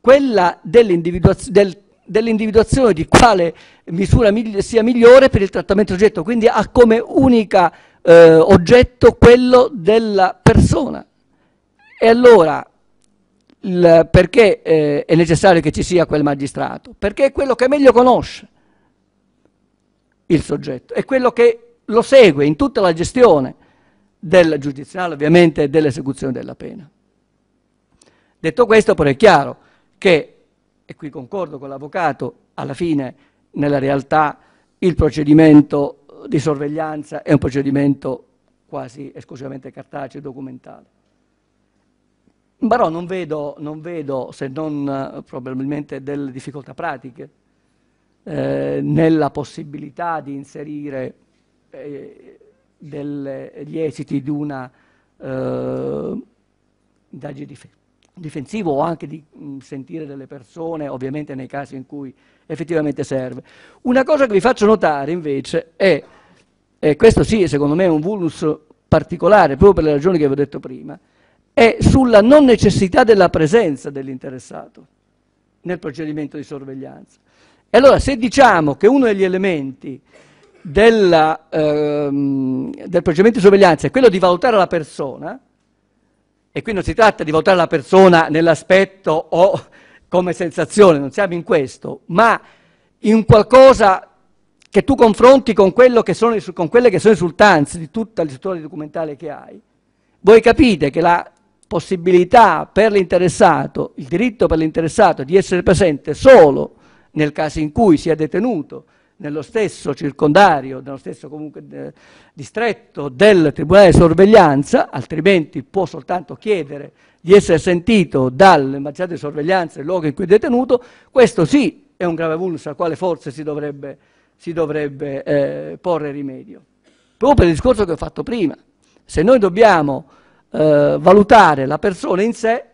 quella dell'individuazione del, dell di quale misura migli sia migliore per il trattamento oggetto, quindi ha come unica eh, oggetto quello della persona. E allora il, perché eh, è necessario che ci sia quel magistrato? Perché è quello che meglio conosce il soggetto, è quello che lo segue in tutta la gestione del giudiziale, ovviamente, e dell'esecuzione della pena. Detto questo, però è chiaro che, e qui concordo con l'avvocato, alla fine, nella realtà, il procedimento di sorveglianza è un procedimento quasi esclusivamente cartaceo e documentale. Però non vedo, non vedo, se non eh, probabilmente delle difficoltà pratiche, eh, nella possibilità di inserire eh, degli esiti di una eh, indagine dif- difensiva o anche di mh, mm, sentire delle persone, ovviamente nei casi in cui effettivamente serve. Una cosa che vi faccio notare invece è, e questo sì secondo me è un vulnus particolare, proprio per le ragioni che vi ho detto prima, è sulla non necessità della presenza dell'interessato nel procedimento di sorveglianza. E allora se diciamo che uno degli elementi della, ehm, del procedimento di sorveglianza è quello di valutare la persona, e qui non si tratta di valutare la persona nell'aspetto o come sensazione, non siamo in questo, ma in qualcosa che tu confronti con, che sono, con quelle che sono risultanze di tutta l'istruttoria documentale che hai, voi capite che la possibilità per l'interessato, il diritto per l'interessato di essere presente solo nel caso in cui sia detenuto, nello stesso circondario, nello stesso comunque, eh, distretto del Tribunale di Sorveglianza, altrimenti può soltanto chiedere di essere sentito dal magistrato di sorveglianza il luogo in cui è detenuto, questo sì è un grave vulnus al quale forse si dovrebbe, si dovrebbe eh, porre rimedio. Proprio per il discorso che ho fatto prima, se noi dobbiamo eh, valutare la persona in sé,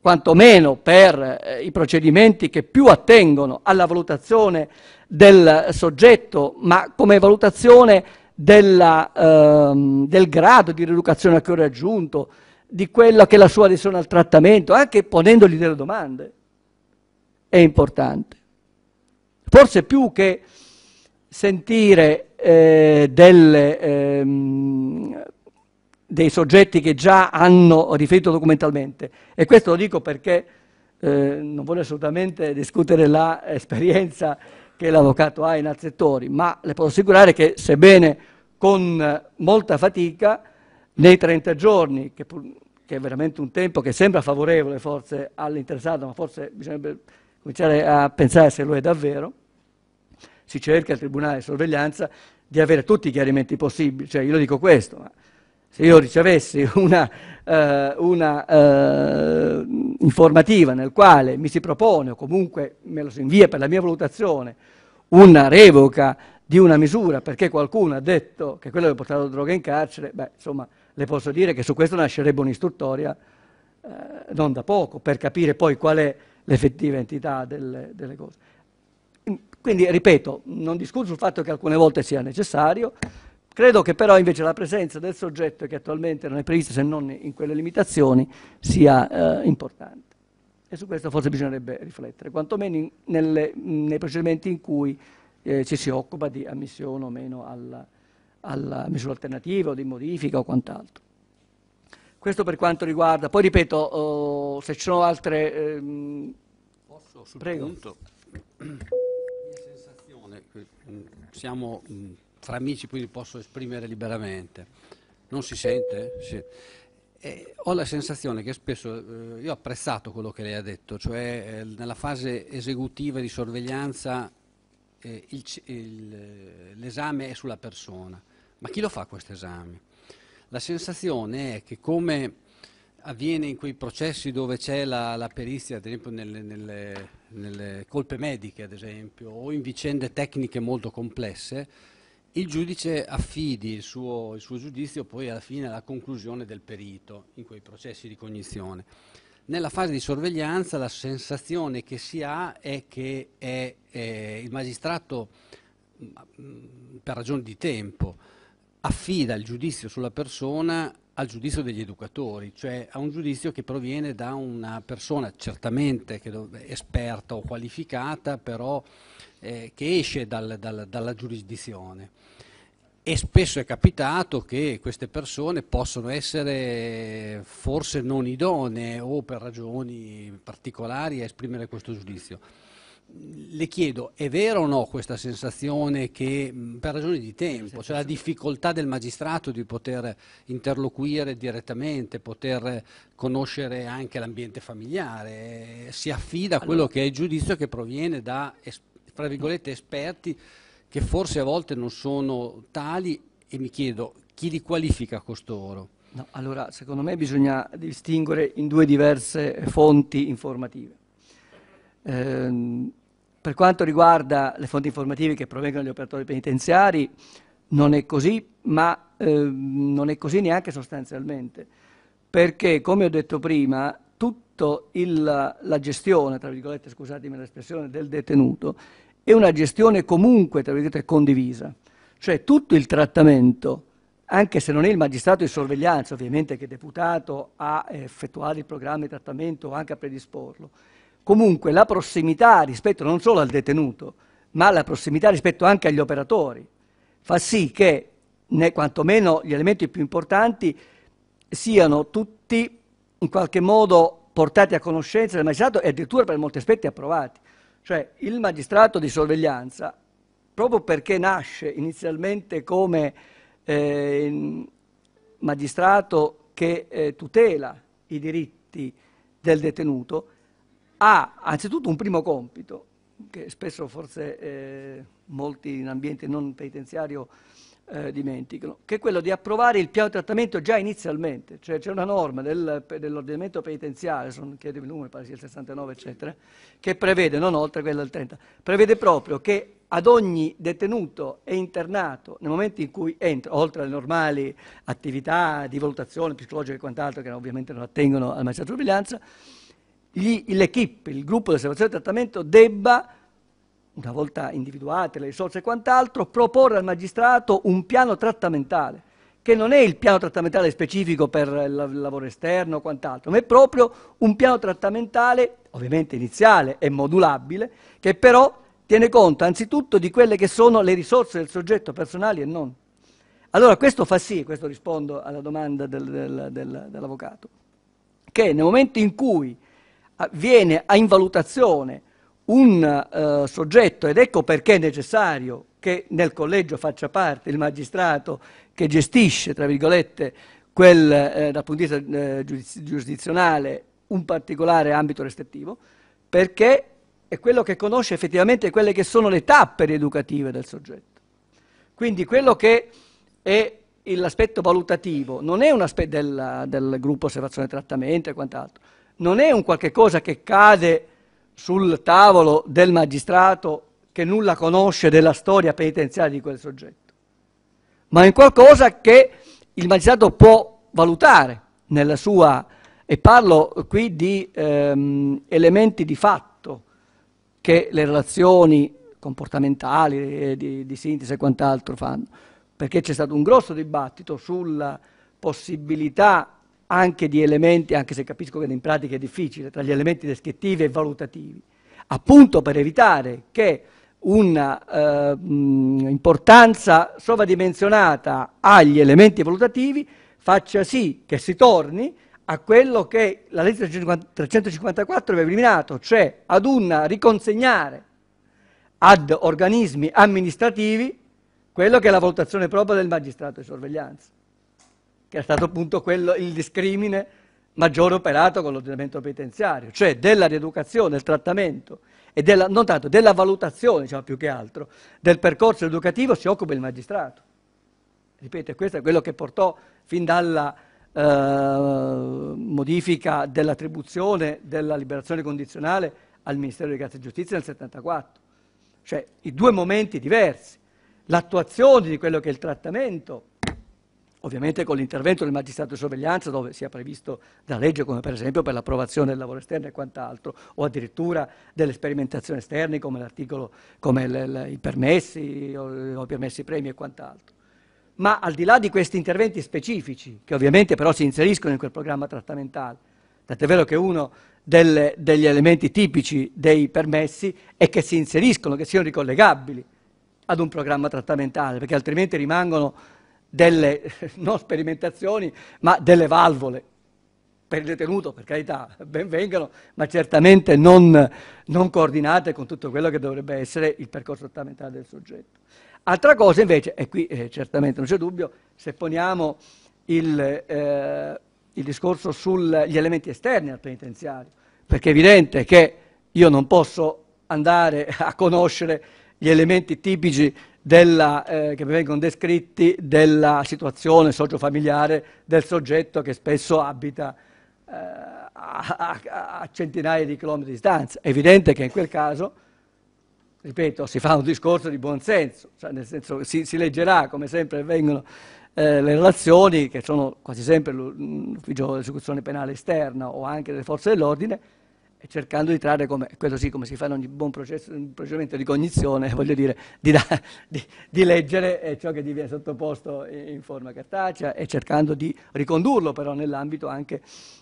quantomeno per eh, i procedimenti che più attengono alla valutazione del soggetto, ma come valutazione della, ehm, del grado di rieducazione che ho raggiunto, di quella che è la sua adesione al trattamento, anche ponendogli delle domande, è importante. Forse più che sentire eh, delle, ehm, dei soggetti che già hanno riferito documentalmente. E questo lo dico perché eh, non voglio assolutamente discutere l'esperienza che l'avvocato ha in altri settori, ma le posso assicurare che sebbene con molta fatica, nei 30 giorni, che, che è veramente un tempo che sembra favorevole forse all'interessato, ma forse bisognerebbe cominciare a pensare se lo è davvero, si cerca al Tribunale di Sorveglianza di avere tutti i chiarimenti possibili. Cioè, io dico questo, ma se io ricevessi una, eh, una eh, informativa nel quale mi si propone o comunque me lo si invia per la mia valutazione una revoca di una misura perché qualcuno ha detto che quello che ha portato droga in carcere, beh, insomma, le posso dire che su questo nascerebbe un'istruttoria eh, non da poco per capire poi qual è l'effettiva entità delle, delle cose. Mm, quindi, ripeto, non discuto sul fatto che alcune volte sia necessario, Credo che però invece la presenza del soggetto che attualmente non è prevista se non in quelle limitazioni sia eh, importante. E su questo forse bisognerebbe riflettere, quantomeno in, nelle, nei procedimenti in cui eh, ci si occupa di ammissione o meno alla, alla misura alternativa o di modifica o quant'altro. Questo per quanto riguarda, poi ripeto, oh, se ci sono altre... Ehm, Posso sul prego. punto? siamo fra amici, quindi posso esprimere liberamente. Non si sente? Sì. Eh, ho la sensazione che spesso, eh, io ho apprezzato quello che lei ha detto, cioè eh, nella fase esecutiva di sorveglianza eh, l'esame è sulla persona, ma chi lo fa questo esame? La sensazione è che come avviene in quei processi dove c'è la, la, perizia, ad esempio nelle, nelle, nelle colpe mediche, ad esempio, o in vicende tecniche molto complesse, il giudice affidi il suo, il suo, giudizio poi alla fine alla conclusione del perito in quei processi di cognizione. Nella fase di sorveglianza la sensazione che si ha è che è, eh, il magistrato, mm, per ragioni di tempo, affida il giudizio sulla persona al giudizio degli educatori, cioè a un giudizio che proviene da una persona certamente esperta o qualificata, però eh, che esce dal, dal, dalla giurisdizione. E spesso è capitato che queste persone possono essere forse non idonee o per ragioni particolari a esprimere questo giudizio. Le chiedo, è vero o no questa sensazione che, per ragioni di tempo, cioè la difficoltà del magistrato di poter interloquire direttamente, poter conoscere anche l'ambiente familiare, eh, si affida a quello che è il giudizio che proviene da esperienze? fra virgolette, esperti che forse a volte non sono tali e mi chiedo chi li qualifica costoro? No, allora, secondo me bisogna distinguere in due diverse fonti informative. Eh, per quanto riguarda le fonti informative che provengono dagli operatori penitenziari, non è così, ma eh, non è così neanche sostanzialmente, perché come ho detto prima, tutta la gestione, tra virgolette, scusatemi l'espressione, del detenuto è una gestione comunque, tra virgolette, condivisa. Cioè tutto il trattamento, anche se non è il magistrato di sorveglianza, ovviamente che è deputato a effettuare il programma di trattamento o anche a predisporlo, comunque la prossimità rispetto non solo al detenuto, ma la prossimità rispetto anche agli operatori, fa sì che né quantomeno gli elementi più importanti siano tutti in qualche modo portati a conoscenza del magistrato e addirittura per molti aspetti approvati. Cioè il magistrato di sorveglianza, proprio perché nasce inizialmente come eh, magistrato che eh, tutela i diritti del detenuto, ha anzitutto un primo compito, che spesso forse eh, molti in ambiente non penitenziario eh, dimenticano, che è quello di approvare il piano di trattamento già inizialmente, cioè c'è una norma del, dell'ordinamento penitenziario, sono, chiedimi il numero, pare sia il 69, eccetera, che prevede, non oltre quella del 30, prevede proprio che ad ogni detenuto e internato, nel momento in cui entra, oltre alle normali attività di valutazione psicologica e quant'altro, che ovviamente non attengono al magistrato di sorveglianza, l'equipe, il gruppo di osservazione e trattamento debba una volta individuate le risorse e quant'altro, proporre al magistrato un piano trattamentale, che non è il piano trattamentale specifico per il lavoro esterno o quant'altro, ma è proprio un piano trattamentale, ovviamente iniziale e modulabile, che però tiene conto anzitutto di quelle che sono le risorse del soggetto personali e non. Allora questo fa sì, questo rispondo alla domanda del, del, del, dell'avvocato, che nel momento in cui ah, viene a invalutazione un eh, soggetto, ed ecco perché è necessario che nel collegio faccia parte il magistrato che gestisce, tra virgolette, quel, eh, dal punto di vista eh, giurisdizionale, un particolare ambito restrittivo, perché è quello che conosce effettivamente quelle che sono le tappe rieducative del soggetto. Quindi quello che è l'aspetto valutativo non è un aspetto del, del gruppo osservazione trattamento e quant'altro, non è un qualche cosa che cade sul tavolo del magistrato che nulla conosce della storia penitenziaria di quel soggetto, ma in qualcosa che il magistrato può valutare nella sua, e parlo qui di ehm, elementi di fatto che le relazioni comportamentali, eh, di, di sintesi e quant'altro fanno, perché c'è stato un grosso dibattito sulla possibilità anche di elementi, anche se capisco che in pratica è difficile, tra gli elementi descrittivi e valutativi, appunto per evitare che una eh, importanza sovradimensionata agli elementi valutativi faccia sì che si torni a quello che la legge 354 aveva eliminato, cioè ad un riconsegnare ad organismi amministrativi quello che è la valutazione propria del magistrato di sorveglianza che è stato appunto quello, il discrimine maggiore operato con l'ordinamento penitenziario, cioè della rieducazione, del trattamento e della, non tanto, della valutazione, diciamo più che altro, del percorso educativo si occupa il magistrato. Ripeto, questo è quello che portò fin dalla eh, modifica dell'attribuzione della liberazione condizionale al Ministero di Grazia e Giustizia nel 1974. Cioè i due momenti diversi, l'attuazione di quello che è il trattamento ovviamente con l'intervento del magistrato di sorveglianza dove sia previsto da legge come per esempio per l'approvazione del lavoro esterno e quant'altro o addirittura delle sperimentazioni esterne come l'articolo come l, l, i permessi o, i permessi premi e quant'altro ma al di là di questi interventi specifici che ovviamente però si inseriscono in quel programma trattamentale tant'è vero che uno delle, degli elementi tipici dei permessi è che si inseriscono che siano ricollegabili ad un programma trattamentale perché altrimenti rimangono delle, non sperimentazioni, ma delle valvole. Per il detenuto, per carità, ben vengano, ma certamente non, non coordinate con tutto quello che dovrebbe essere il percorso trattamentale del soggetto. Altra cosa invece, e qui eh, certamente non c'è dubbio, se poniamo il, eh, il discorso sugli elementi esterni al penitenziario, perché è evidente che io non posso andare a conoscere gli elementi tipici della, eh, che vengono descritti della situazione sociofamiliare del soggetto che spesso abita eh, a, a, a, centinaia di chilometri di distanza. È evidente che in quel caso, ripeto, si fa un discorso di buonsenso, cioè nel senso si, si leggerà come sempre vengono eh, le relazioni che sono quasi sempre l'ufficio dell'esecuzione penale esterna o anche delle forze dell'ordine, e cercando di trarre, come, quello sì, come si fa in ogni buon processo, procedimento di cognizione, voglio dire, di, da, di, di leggere eh, ciò che gli viene sottoposto in forma cartacea e cercando di ricondurlo però nell'ambito anche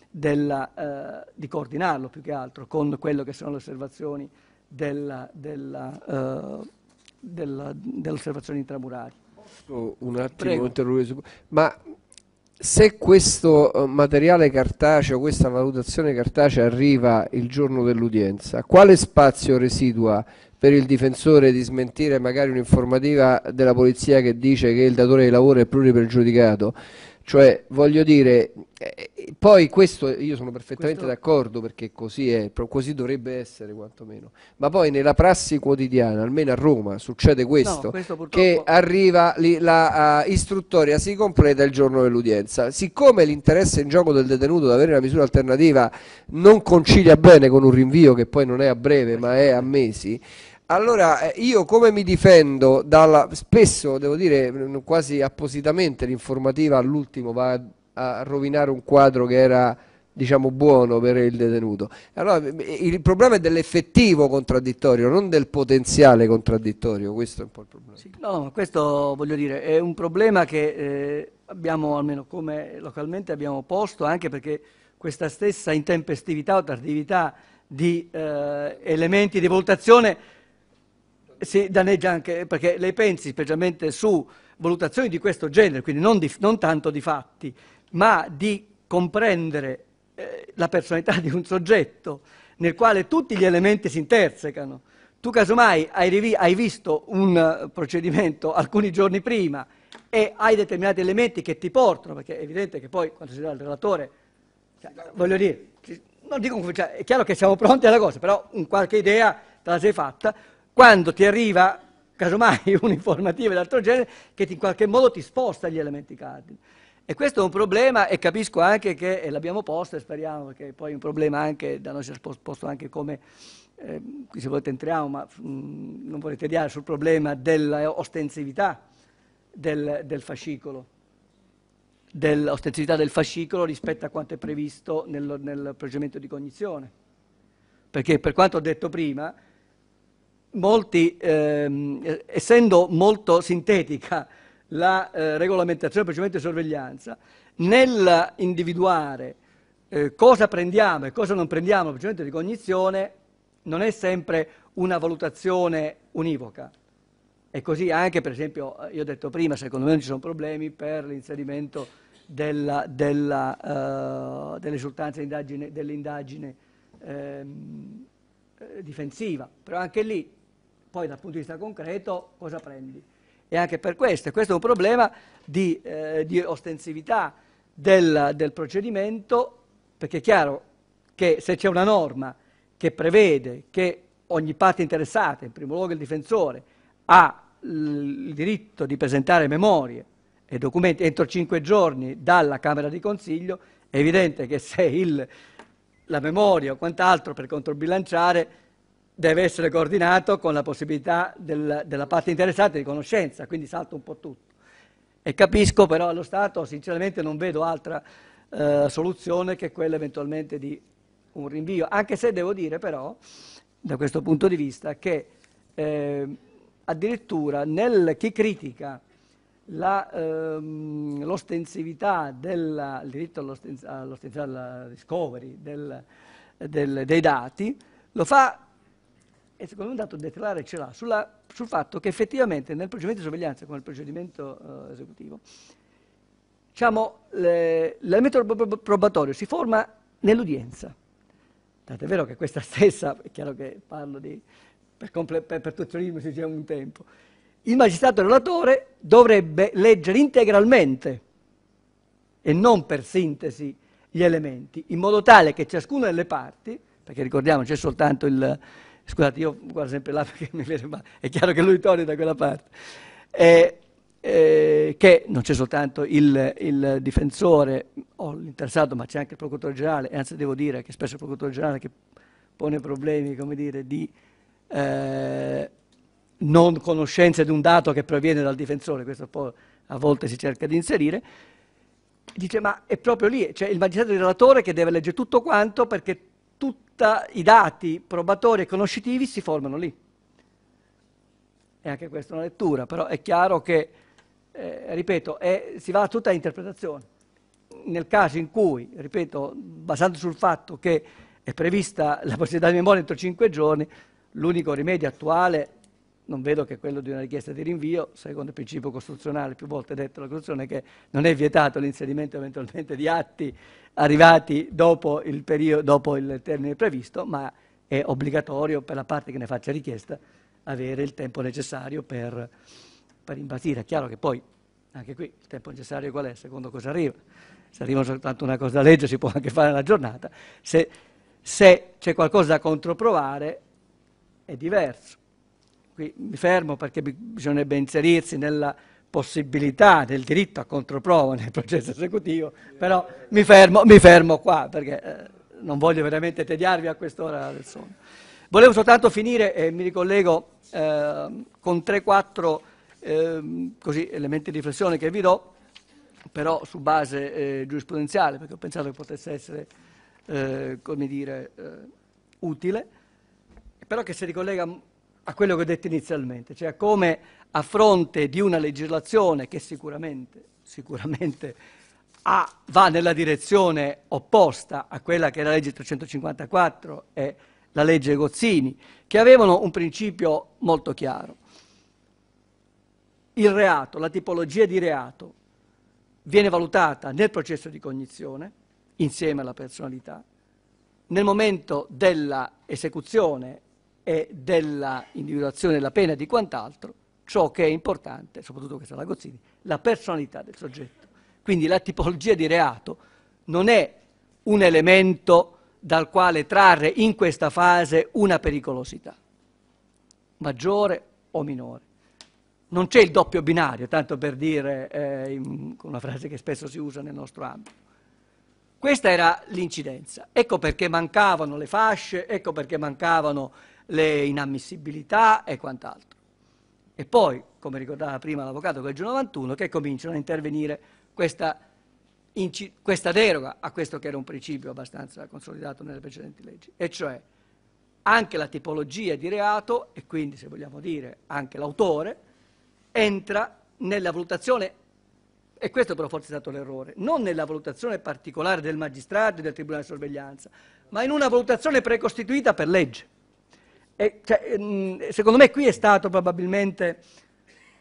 della, eh, di coordinarlo più che altro con quello che sono le osservazioni della, della, eh, della, delle osservazioni intramurali. Posso un attimo interrompere? Ma se questo eh, materiale cartaceo, questa valutazione cartacea arriva il giorno dell'udienza, quale spazio residua per il difensore di smentire magari un'informativa della polizia che dice che il datore di lavoro è pluripregiudicato? Cioè, voglio dire, eh, poi questo io sono perfettamente questo... d'accordo perché così è, così dovrebbe essere quantomeno. Ma poi nella prassi quotidiana, almeno a Roma, succede questo, no, questo purtroppo... che arriva li, la uh, istruttoria si completa il giorno dell'udienza. Siccome l'interesse in gioco del detenuto ad avere una misura alternativa non concilia bene con un rinvio che poi non è a breve, ma è a mesi, allora, eh, io come mi difendo dalla... Spesso, devo dire, quasi appositamente l'informativa all'ultimo va a rovinare un quadro che era, diciamo, buono per il detenuto. Allora, il problema è dell'effettivo contraddittorio, non del potenziale contraddittorio, questo è un po' il problema. Sì, no, questo, voglio dire, è un problema che eh, abbiamo, almeno come localmente, abbiamo posto, anche perché questa stessa intempestività o tardività di eh, elementi di valutazione si danneggia anche perché lei pensi specialmente su valutazioni di questo genere, quindi non, di, non tanto di fatti, ma di comprendere eh, la personalità di un soggetto nel quale tutti gli elementi si intersecano. Tu casomai hai, rivi- hai visto un eh, procedimento alcuni giorni prima e hai determinati elementi che ti portano, perché è evidente che poi quando si dà al relatore, cioè, voglio dire, non dico, cioè, è chiaro che siamo pronti alla cosa, però un qualche idea te la sei fatta, quando ti arriva, casomai, un'informativa d'altro genere che ti, in qualche modo ti sposta gli elementi cardini. E questo è un problema e capisco anche che, e l'abbiamo posto e speriamo, perché poi è un problema anche, da noi si è posto anche come, eh, qui se volete entriamo, ma mh, mm, non volete diare sul problema dell'ostensività del, del fascicolo, dell'ostensività del fascicolo rispetto a quanto è previsto nel, nel procedimento di cognizione. Perché per quanto ho detto prima, molti, ehm, essendo molto sintetica la eh, regolamentazione del procedimento di sorveglianza, nell'individuare eh, cosa prendiamo e cosa non prendiamo nel di cognizione non è sempre una valutazione univoca. E così anche, per esempio, eh, io ho detto prima, secondo me non ci sono problemi per l'inserimento della, della, uh, delle risultanze dell'indagine ehm, eh, difensiva, però anche lì poi dal punto di vista concreto cosa prendi. E anche per questo, questo è un problema di, eh, di ostensività del, del procedimento, perché è chiaro che se c'è una norma che prevede che ogni parte interessata, in primo luogo il difensore, ha il diritto di presentare memorie e documenti entro cinque giorni dalla Camera di Consiglio, è evidente che se il, la memoria o quant'altro per controbilanciare deve essere coordinato con la possibilità del, della parte interessata di conoscenza, quindi salto un po' tutto. E capisco però allo Stato, sinceramente non vedo altra eh, soluzione che quella eventualmente di un rinvio, anche se devo dire però, da questo punto di vista, che eh, addirittura nel, chi critica la, ehm, l'ostensività del diritto all'ostensività, all'ostenza alla discovery del, del, dei dati, lo fa e secondo me un dato deterrente ce l'ha sul fatto che effettivamente nel procedimento di sorveglianza, come nel procedimento eh, esecutivo, diciamo, l'elemento probatorio si forma nell'udienza. Tanto è vero che questa stessa, è chiaro che parlo di, per, comple, per, per turizmo si c'è un tempo, il magistrato relatore dovrebbe leggere integralmente e non per sintesi gli elementi, in modo tale che ciascuna delle parti, perché ricordiamo c'è soltanto il, Scusate, io guardo sempre là perché mi viene male, è chiaro che lui torna da quella parte. Eh, eh, che non c'è soltanto il, il, difensore o l'interessato, ma c'è anche il procuratore generale, e anzi devo dire che spesso il procuratore generale che pone problemi, come dire, di eh, non conoscenza di un dato che proviene dal difensore, questo poi a volte si cerca di inserire, dice ma è proprio lì, cioè il magistrato il relatore che deve leggere tutto quanto perché tutti i dati probatori e conoscitivi si formano lì. E anche questa è una lettura, però è chiaro che, eh, ripeto, è, si va a tutta interpretazione. Nel caso in cui, ripeto, basandosi sul fatto che è prevista la possibilità di memoria entro 5 giorni, l'unico rimedio attuale non vedo che quello di una richiesta di rinvio, secondo il principio costituzionale più volte detto dalla Costituzione, che non è vietato l'inserimento eventualmente di atti arrivati dopo il, periodo, dopo il termine previsto, ma è obbligatorio per la parte che ne faccia richiesta avere il tempo necessario per, per imbastire. È chiaro che poi, anche qui, il tempo necessario qual è? Secondo cosa arriva. Se arriva soltanto una cosa da legge si può anche fare una giornata. Se, se c'è qualcosa da controprovare è diverso qui mi fermo perché bisognerebbe inserirsi nella possibilità del diritto a controprova nel processo esecutivo, però mi fermo, mi fermo qua perché eh, non voglio veramente tediarvi a quest'ora del sonno. Volevo soltanto finire e mi ricollego eh, con 3-4 eh, elementi di riflessione che vi do, però su base eh, giurisprudenziale, perché ho pensato che potesse essere, eh, come dire, utile, però che si ricollega a quello che ho detto inizialmente, cioè come a fronte di una legislazione che sicuramente, sicuramente ha, va nella direzione opposta a quella che è la legge 354 e la legge Gozzini, che avevano un principio molto chiaro. Il reato, la tipologia di reato, viene valutata nel processo di cognizione, insieme alla personalità, nel momento dell'esecuzione e della individuazione della pena e di quant'altro, ciò che è importante, soprattutto questa è la Gozzini, la personalità del soggetto. Quindi la tipologia di reato non è un elemento dal quale trarre in questa fase una pericolosità, maggiore o minore. Non c'è il doppio binario, tanto per dire eh, in, una frase che spesso si usa nel nostro ambito. Questa era l'incidenza. Ecco perché mancavano le fasce, ecco perché mancavano le inammissibilità e quant'altro. E poi, come ricordava prima l'avvocato del 91, che cominciano a intervenire questa, questa deroga a questo che era un principio abbastanza consolidato nelle precedenti leggi, e cioè anche la tipologia di reato, e quindi se vogliamo dire anche l'autore, entra nella valutazione, e questo però forse è stato l'errore, non nella valutazione particolare del magistrato e del tribunale di sorveglianza, ma in una valutazione precostituita per legge. E, cioè, mm, secondo me qui è stato probabilmente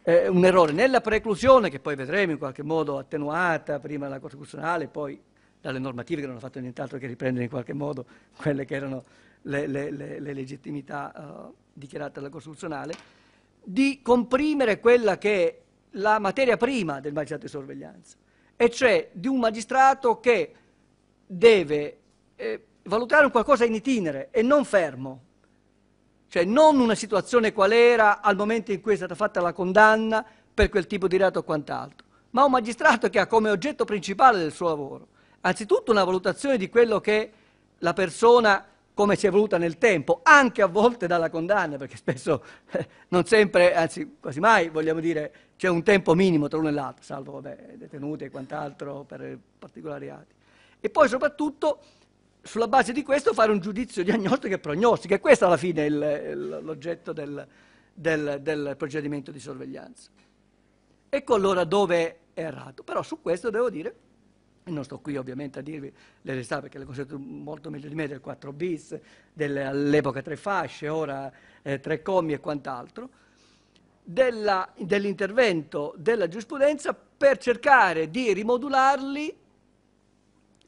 eh, un errore. Nella preclusione, che poi vedremo in qualche modo attenuata, prima la Costituzionale, poi dalle normative che non hanno fatto nient'altro che riprendere in qualche modo quelle che erano le, le, le, le legittimità eh, dichiarate dalla Costituzionale, di comprimere quella che è la materia prima del magistrato di sorveglianza, e cioè di un magistrato che deve eh, valutare un qualcosa in itinere e non fermo, cioè non una situazione qual era al momento in cui è stata fatta la condanna per quel tipo di reato o quant'altro, ma un magistrato che ha come oggetto principale del suo lavoro anzitutto una valutazione di quello che la persona come si è evoluta nel tempo, anche a volte dalla condanna, perché spesso eh, non sempre, anzi quasi mai, vogliamo dire, c'è un tempo minimo tra l'uno e l'altro, salvo vabbè, detenuti e quant'altro per particolari atti. E poi soprattutto sulla base di questo fare un giudizio diagnostico e prognostico, e questo alla fine è l'oggetto del, del, del procedimento di sorveglianza. Ecco allora dove è errato, però su questo devo dire e non sto qui ovviamente a dirvi le realtà perché le conoscete molto meglio di me del 4 bis, all'epoca tre fasce, ora eh, tre commi e quant'altro, dell'intervento della giurisprudenza per cercare di rimodularli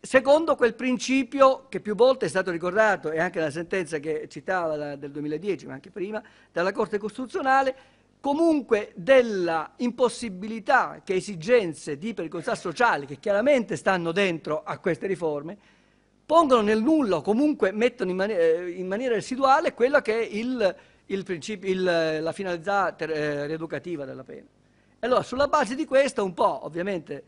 secondo quel principio che più volte è stato ricordato e anche nella sentenza che citava la, del 2010, ma anche prima, dalla Corte Costituzionale, comunque della impossibilità che esigenze di pericolosità sociale, che chiaramente stanno dentro a queste riforme, pongono nel nulla o comunque mettono in, mani- eh, in maniera residuale quella che è il, il princip- il, la finalità ter- eh, rieducativa della pena. allora sulla base di questo un po' ovviamente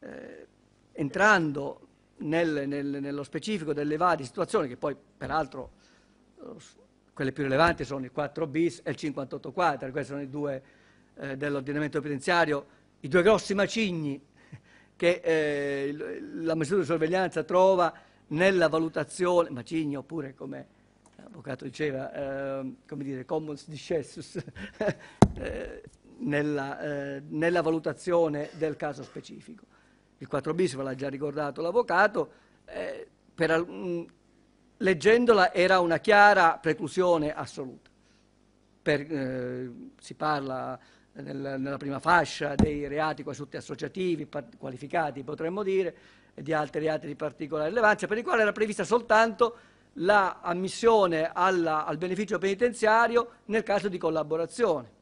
eh, entrando nel, nel, nello specifico delle varie situazioni, che poi peraltro eh, quelle più rilevanti sono il 4 bis e il 58 quadri, questi sono i due eh, dell'ordinamento penitenziario, i due grossi macigni che eh, la misura di sorveglianza trova nella valutazione, macigni oppure come l'avvocato diceva, eh, come dire, commons discessus, eh, nella, eh, nella valutazione del caso specifico il 4 bis ve l'ha già ricordato l'avvocato, eh, mm, leggendola era una chiara preclusione assoluta. Per, eh, si parla nel, nella prima fascia dei reati quasi associativi, qualificati potremmo dire, e di altri reati di particolare rilevanza, per i quali era prevista soltanto la al beneficio penitenziario nel caso di collaborazione.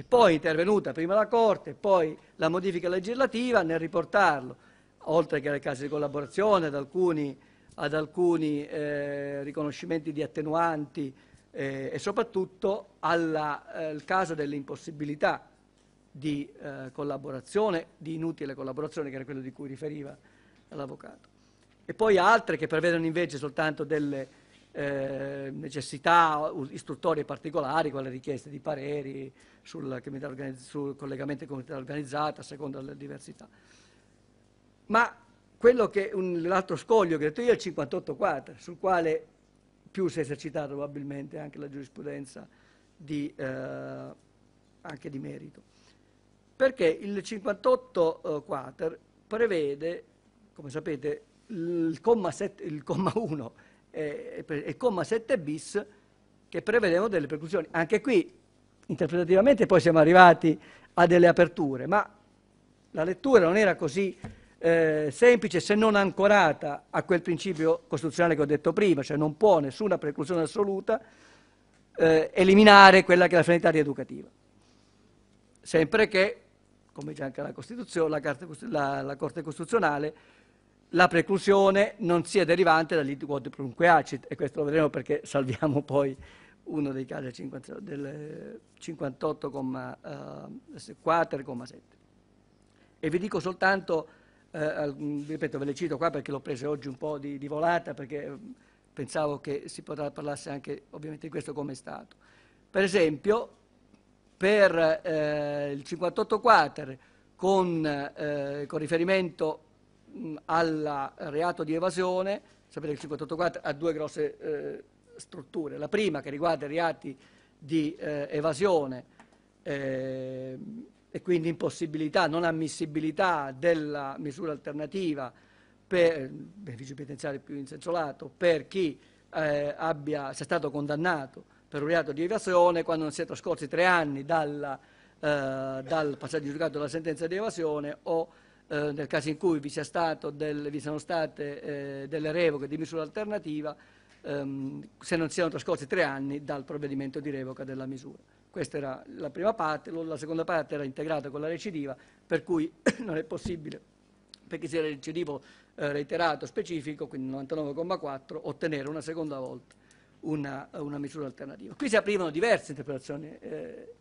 E poi è intervenuta prima la Corte, poi la modifica legislativa nel riportarlo, oltre che alle case di collaborazione, ad alcuni, ad alcuni eh, riconoscimenti di attenuanti eh, e soprattutto al eh, caso dell'impossibilità di eh, collaborazione, di inutile collaborazione, che era quello di cui riferiva l'avvocato. E poi altre che prevedono invece soltanto delle eh, necessità istruttorie particolari, quelle richieste di pareri sul, sul collegamento con comunità organizzata a seconda delle diversità. Ma quello che, un, l'altro scoglio che ho detto io è il 58-4, sul quale più si è esercitata probabilmente anche la giurisprudenza di, eh, anche di merito. Perché il 58-4 prevede, come sapete, il comma, 7, il comma 1 e, comma 7 bis che prevedevano delle preclusioni. Anche qui, interpretativamente, poi siamo arrivati a delle aperture, ma la lettura non era così eh, semplice se non ancorata a quel principio costituzionale che ho detto prima, cioè non può nessuna preclusione assoluta eh, eliminare quella che è la finalità rieducativa. Sempre che, come dice anche la, la, la Corte Costituzionale, la preclusione non sia derivante dall'itquod prunque acid, e questo lo vedremo perché salviamo poi uno dei casi del 58,4,7. Eh, e vi dico soltanto, eh, ripeto, ve le cito qua perché l'ho presa oggi un po' di, di volata, perché eh, pensavo che si potrà parlare anche ovviamente di questo come è stato. Per esempio, per eh, il 58,4 con, eh, con riferimento Mm, al reato di evasione, sapete che il 584 ha due grosse eh, strutture, la prima che riguarda i reati di eh, evasione eh, e quindi impossibilità, non ammissibilità della misura alternativa per beneficio penitenziario più in senso lato, per chi eh, abbia, sia stato condannato per un reato di evasione quando non si è trascorsi tre anni dalla, eh, dal passaggio giudicato della sentenza di evasione o eh, nel caso in cui vi, del, vi siano state eh, delle revoche di misura alternativa ehm, se non siano trascorsi tre anni dal provvedimento di revoca della misura. Questa era la prima parte, la seconda parte era integrata con la recidiva, per cui non è possibile, perché sia era recidivo eh, reiterato specifico, quindi 99,4, ottenere una seconda volta una, una, misura alternativa. Qui si aprivano diverse interpretazioni, eh,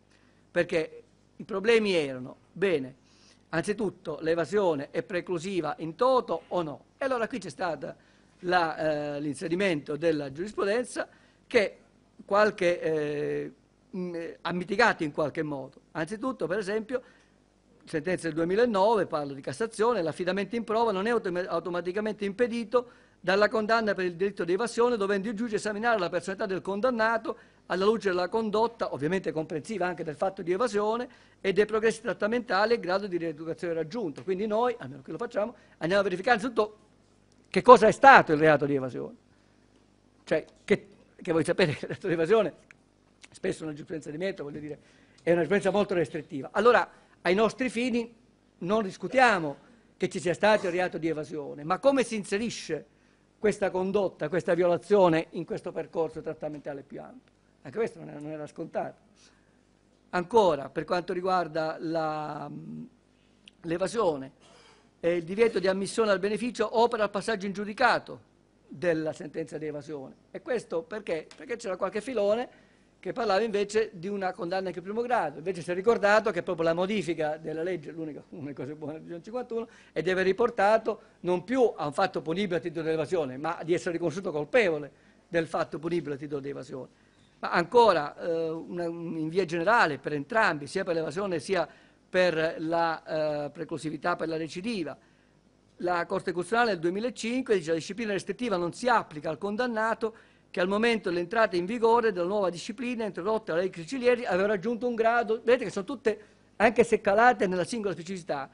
perché i problemi erano, bene, Anzitutto l'evasione è preclusiva in toto o no? E allora qui c'è stato eh, l'inserimento eh, della giurisprudenza che qualche, eh, ha mitigato in qualche modo. Anzitutto, per esempio, sentenza del 2009, parlo di Cassazione, l'affidamento in prova non è autom automaticamente impedito dalla condanna per il delitto di evasione, dovendo il giudice esaminare la personalità del condannato alla luce della condotta, ovviamente comprensiva anche del fatto di evasione, e dei progressi trattamentali e grado di rieducazione raggiunto. Quindi noi, almeno che lo facciamo, andiamo a verificare innanzitutto che cosa è stato il reato di evasione. Cioè, che, che voi sapete che il reato di evasione, spesso una giurisprudenza di metro, voglio dire, è una giurisprudenza molto restrittiva. Allora, ai nostri fini non discutiamo che ci sia stato il reato di evasione, ma come si inserisce questa condotta, questa violazione in questo percorso trattamentale più ampio. Anche questo non era scontato. Ancora, per quanto riguarda l'evasione, eh, il divieto di ammissione al beneficio opera al passaggio in giudicato della sentenza di evasione. E questo perché? Perché c'era qualche filone che parlava invece di una condanna anche in primo grado. Invece si è ricordato che proprio la modifica della legge, l'unica cosa buona del 1951, è di aver riportato non più a un fatto punibile a titolo di evasione, ma di essere riconosciuto colpevole del fatto punibile a titolo di evasione. Ma ancora, eh, una, in via generale, per entrambi, sia per l'evasione sia per la eh, preclusività per la recidiva, la Corte Costituzionale del 2005 dice che la disciplina restrittiva non si applica al condannato che al momento dell'entrata in vigore della nuova disciplina introdotta dalla legge Cicilieri aveva raggiunto un grado, vedete che sono tutte, anche se calate nella singola specificità,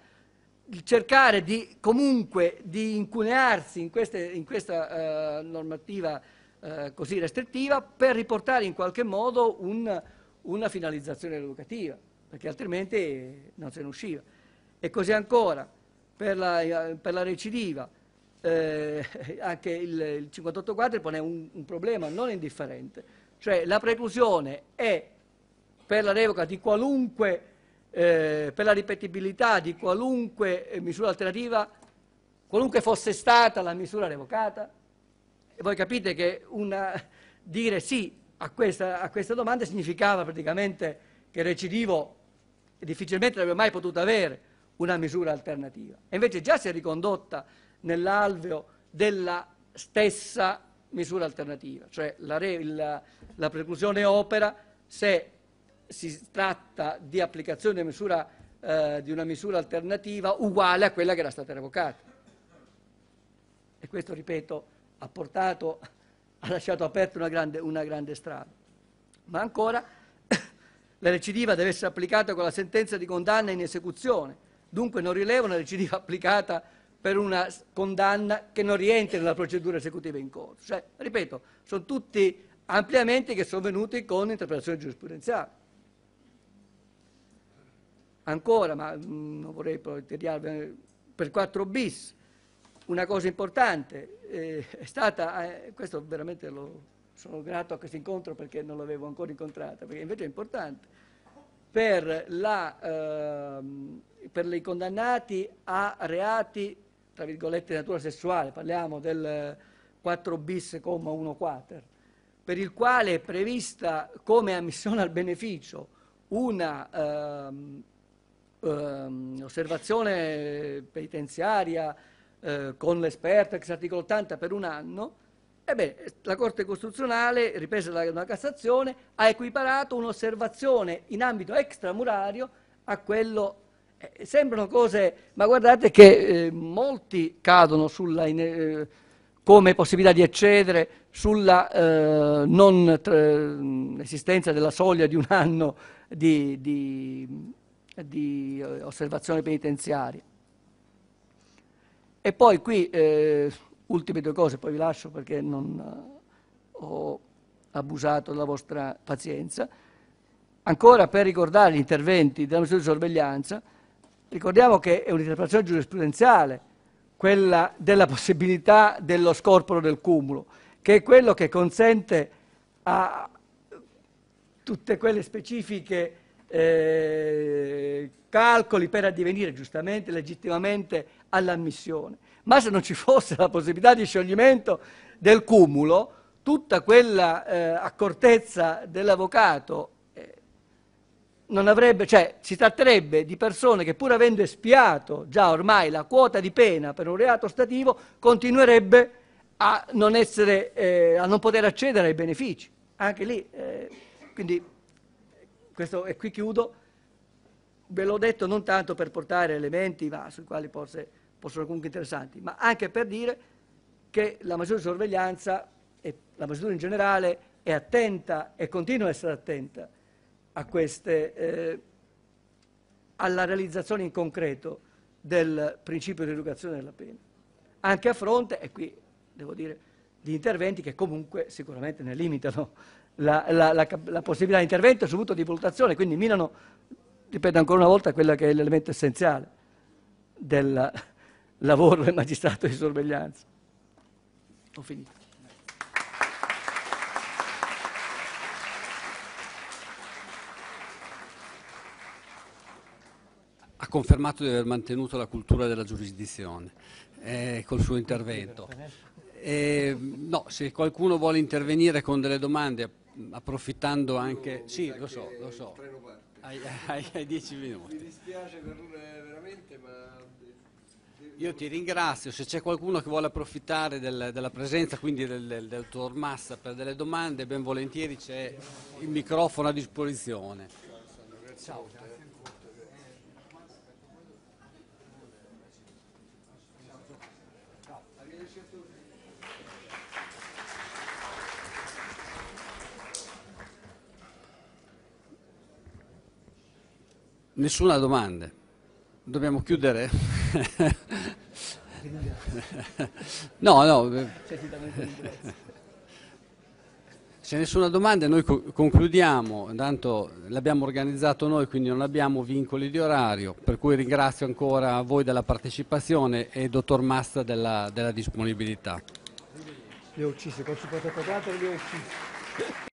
cercare di, comunque di incunearsi in, queste, in questa eh, normativa eh, così restrittiva per riportare in qualche modo un, una finalizzazione educativa, perché altrimenti non se ne usciva. E così ancora, per la, eh, per la recidiva, eh, anche il, il 58 quadri pone un, un problema non indifferente, cioè la preclusione è per la revoca di qualunque, eh, per la ripetibilità di qualunque misura alternativa, qualunque fosse stata la misura revocata, e voi capite che una, eh, dire sì a questa, a questa domanda significava praticamente che il recidivo difficilmente avrebbe mai potuto avere una misura alternativa. E invece già si è ricondotta nell'alveo della stessa misura alternativa, cioè la, re, la, la preclusione opera se si tratta di applicazione misura, eh, di una misura alternativa uguale a quella che era stata revocata. E questo, ripeto, ha portato, ha lasciato aperta una grande, una grande strada. Ma ancora la recidiva deve essere applicata con la sentenza di condanna in esecuzione, dunque non rileva una recidiva applicata per una condanna che non rientra nella procedura esecutiva in corso. Cioè, ripeto, sono tutti ampliamenti che sono venuti con interpretazione giurisprudenziale. Ancora, ma mm, non vorrei poi eh, per 4 bis, una cosa importante eh, è stata, eh, questo veramente lo, sono grato a questo incontro perché non l'avevo ancora incontrata, perché invece è importante, per, la, eh, per i condannati a reati, tra virgolette, di natura sessuale, parliamo del 4 bis, 1 quater, per il quale è prevista come ammissione al beneficio una ehm, ehm, osservazione penitenziaria eh, con l'esperto ex articolo 80 per un anno, ebbene, la Corte Costituzionale, ripresa da una Cassazione, ha equiparato un'osservazione in ambito extramurario a quello eh, sembrano cose, ma guardate che eh, molti cadono sulla, eh, come possibilità di eccedere sulla eh, non eh, esistenza della soglia di un anno di, di, di osservazione penitenziaria. E poi qui, eh, ultime due cose, poi vi lascio perché non eh, ho abusato della vostra pazienza. Ancora per ricordare gli interventi della misura di sorveglianza, ricordiamo che è un'interpretazione giurisprudenziale quella della possibilità dello scorporo del cumulo, che è quello che consente a tutte quelle specifiche eh, calcoli per addivenire giustamente, legittimamente all'ammissione. Ma se non ci fosse la possibilità di scioglimento del cumulo, tutta quella eh, accortezza dell'avvocato eh, non avrebbe, cioè si tratterebbe di persone che pur avendo espiato già ormai la quota di pena per un reato stativo, continuerebbe a non, essere, eh, a non poter accedere ai benefici. Anche lì, eh, quindi questo, e qui chiudo, ve l'ho detto non tanto per portare elementi ma, sui quali forse possono comunque interessanti, ma anche per dire che la maggiore sorveglianza e la maggiore in generale è attenta e continua a essere attenta a queste, eh, alla realizzazione in concreto del principio di educazione della pena, anche a fronte, e qui devo dire, di interventi che comunque sicuramente ne limitano la, la, la, la possibilità di intervento e soprattutto di valutazione, quindi minano, ripeto ancora una volta, quello che è l'elemento essenziale del lavoro del magistrato di sorveglianza. Ho finito. ha confermato di aver mantenuto la cultura della giurisdizione eh, col suo intervento. Eh, no, se qualcuno vuole intervenire con delle domande approfittando anche... Sì, lo so, lo so. Ai, ai, ai dieci minuti. Mi dispiace per, eh, veramente, ma... Io ti ringrazio, se c'è qualcuno che vuole approfittare del, della presenza, quindi del, del, del tuo Massa per delle domande, ben volentieri c'è il microfono a disposizione. Ciao. Nessuna domanda. Dobbiamo chiudere. no, no. Se nessuna domanda noi concludiamo, Intanto l'abbiamo organizzato noi quindi non abbiamo vincoli di orario, per cui ringrazio ancora voi della partecipazione e il dottor Massa della, della disponibilità. Le ho uccise, col 54 le ho uccise.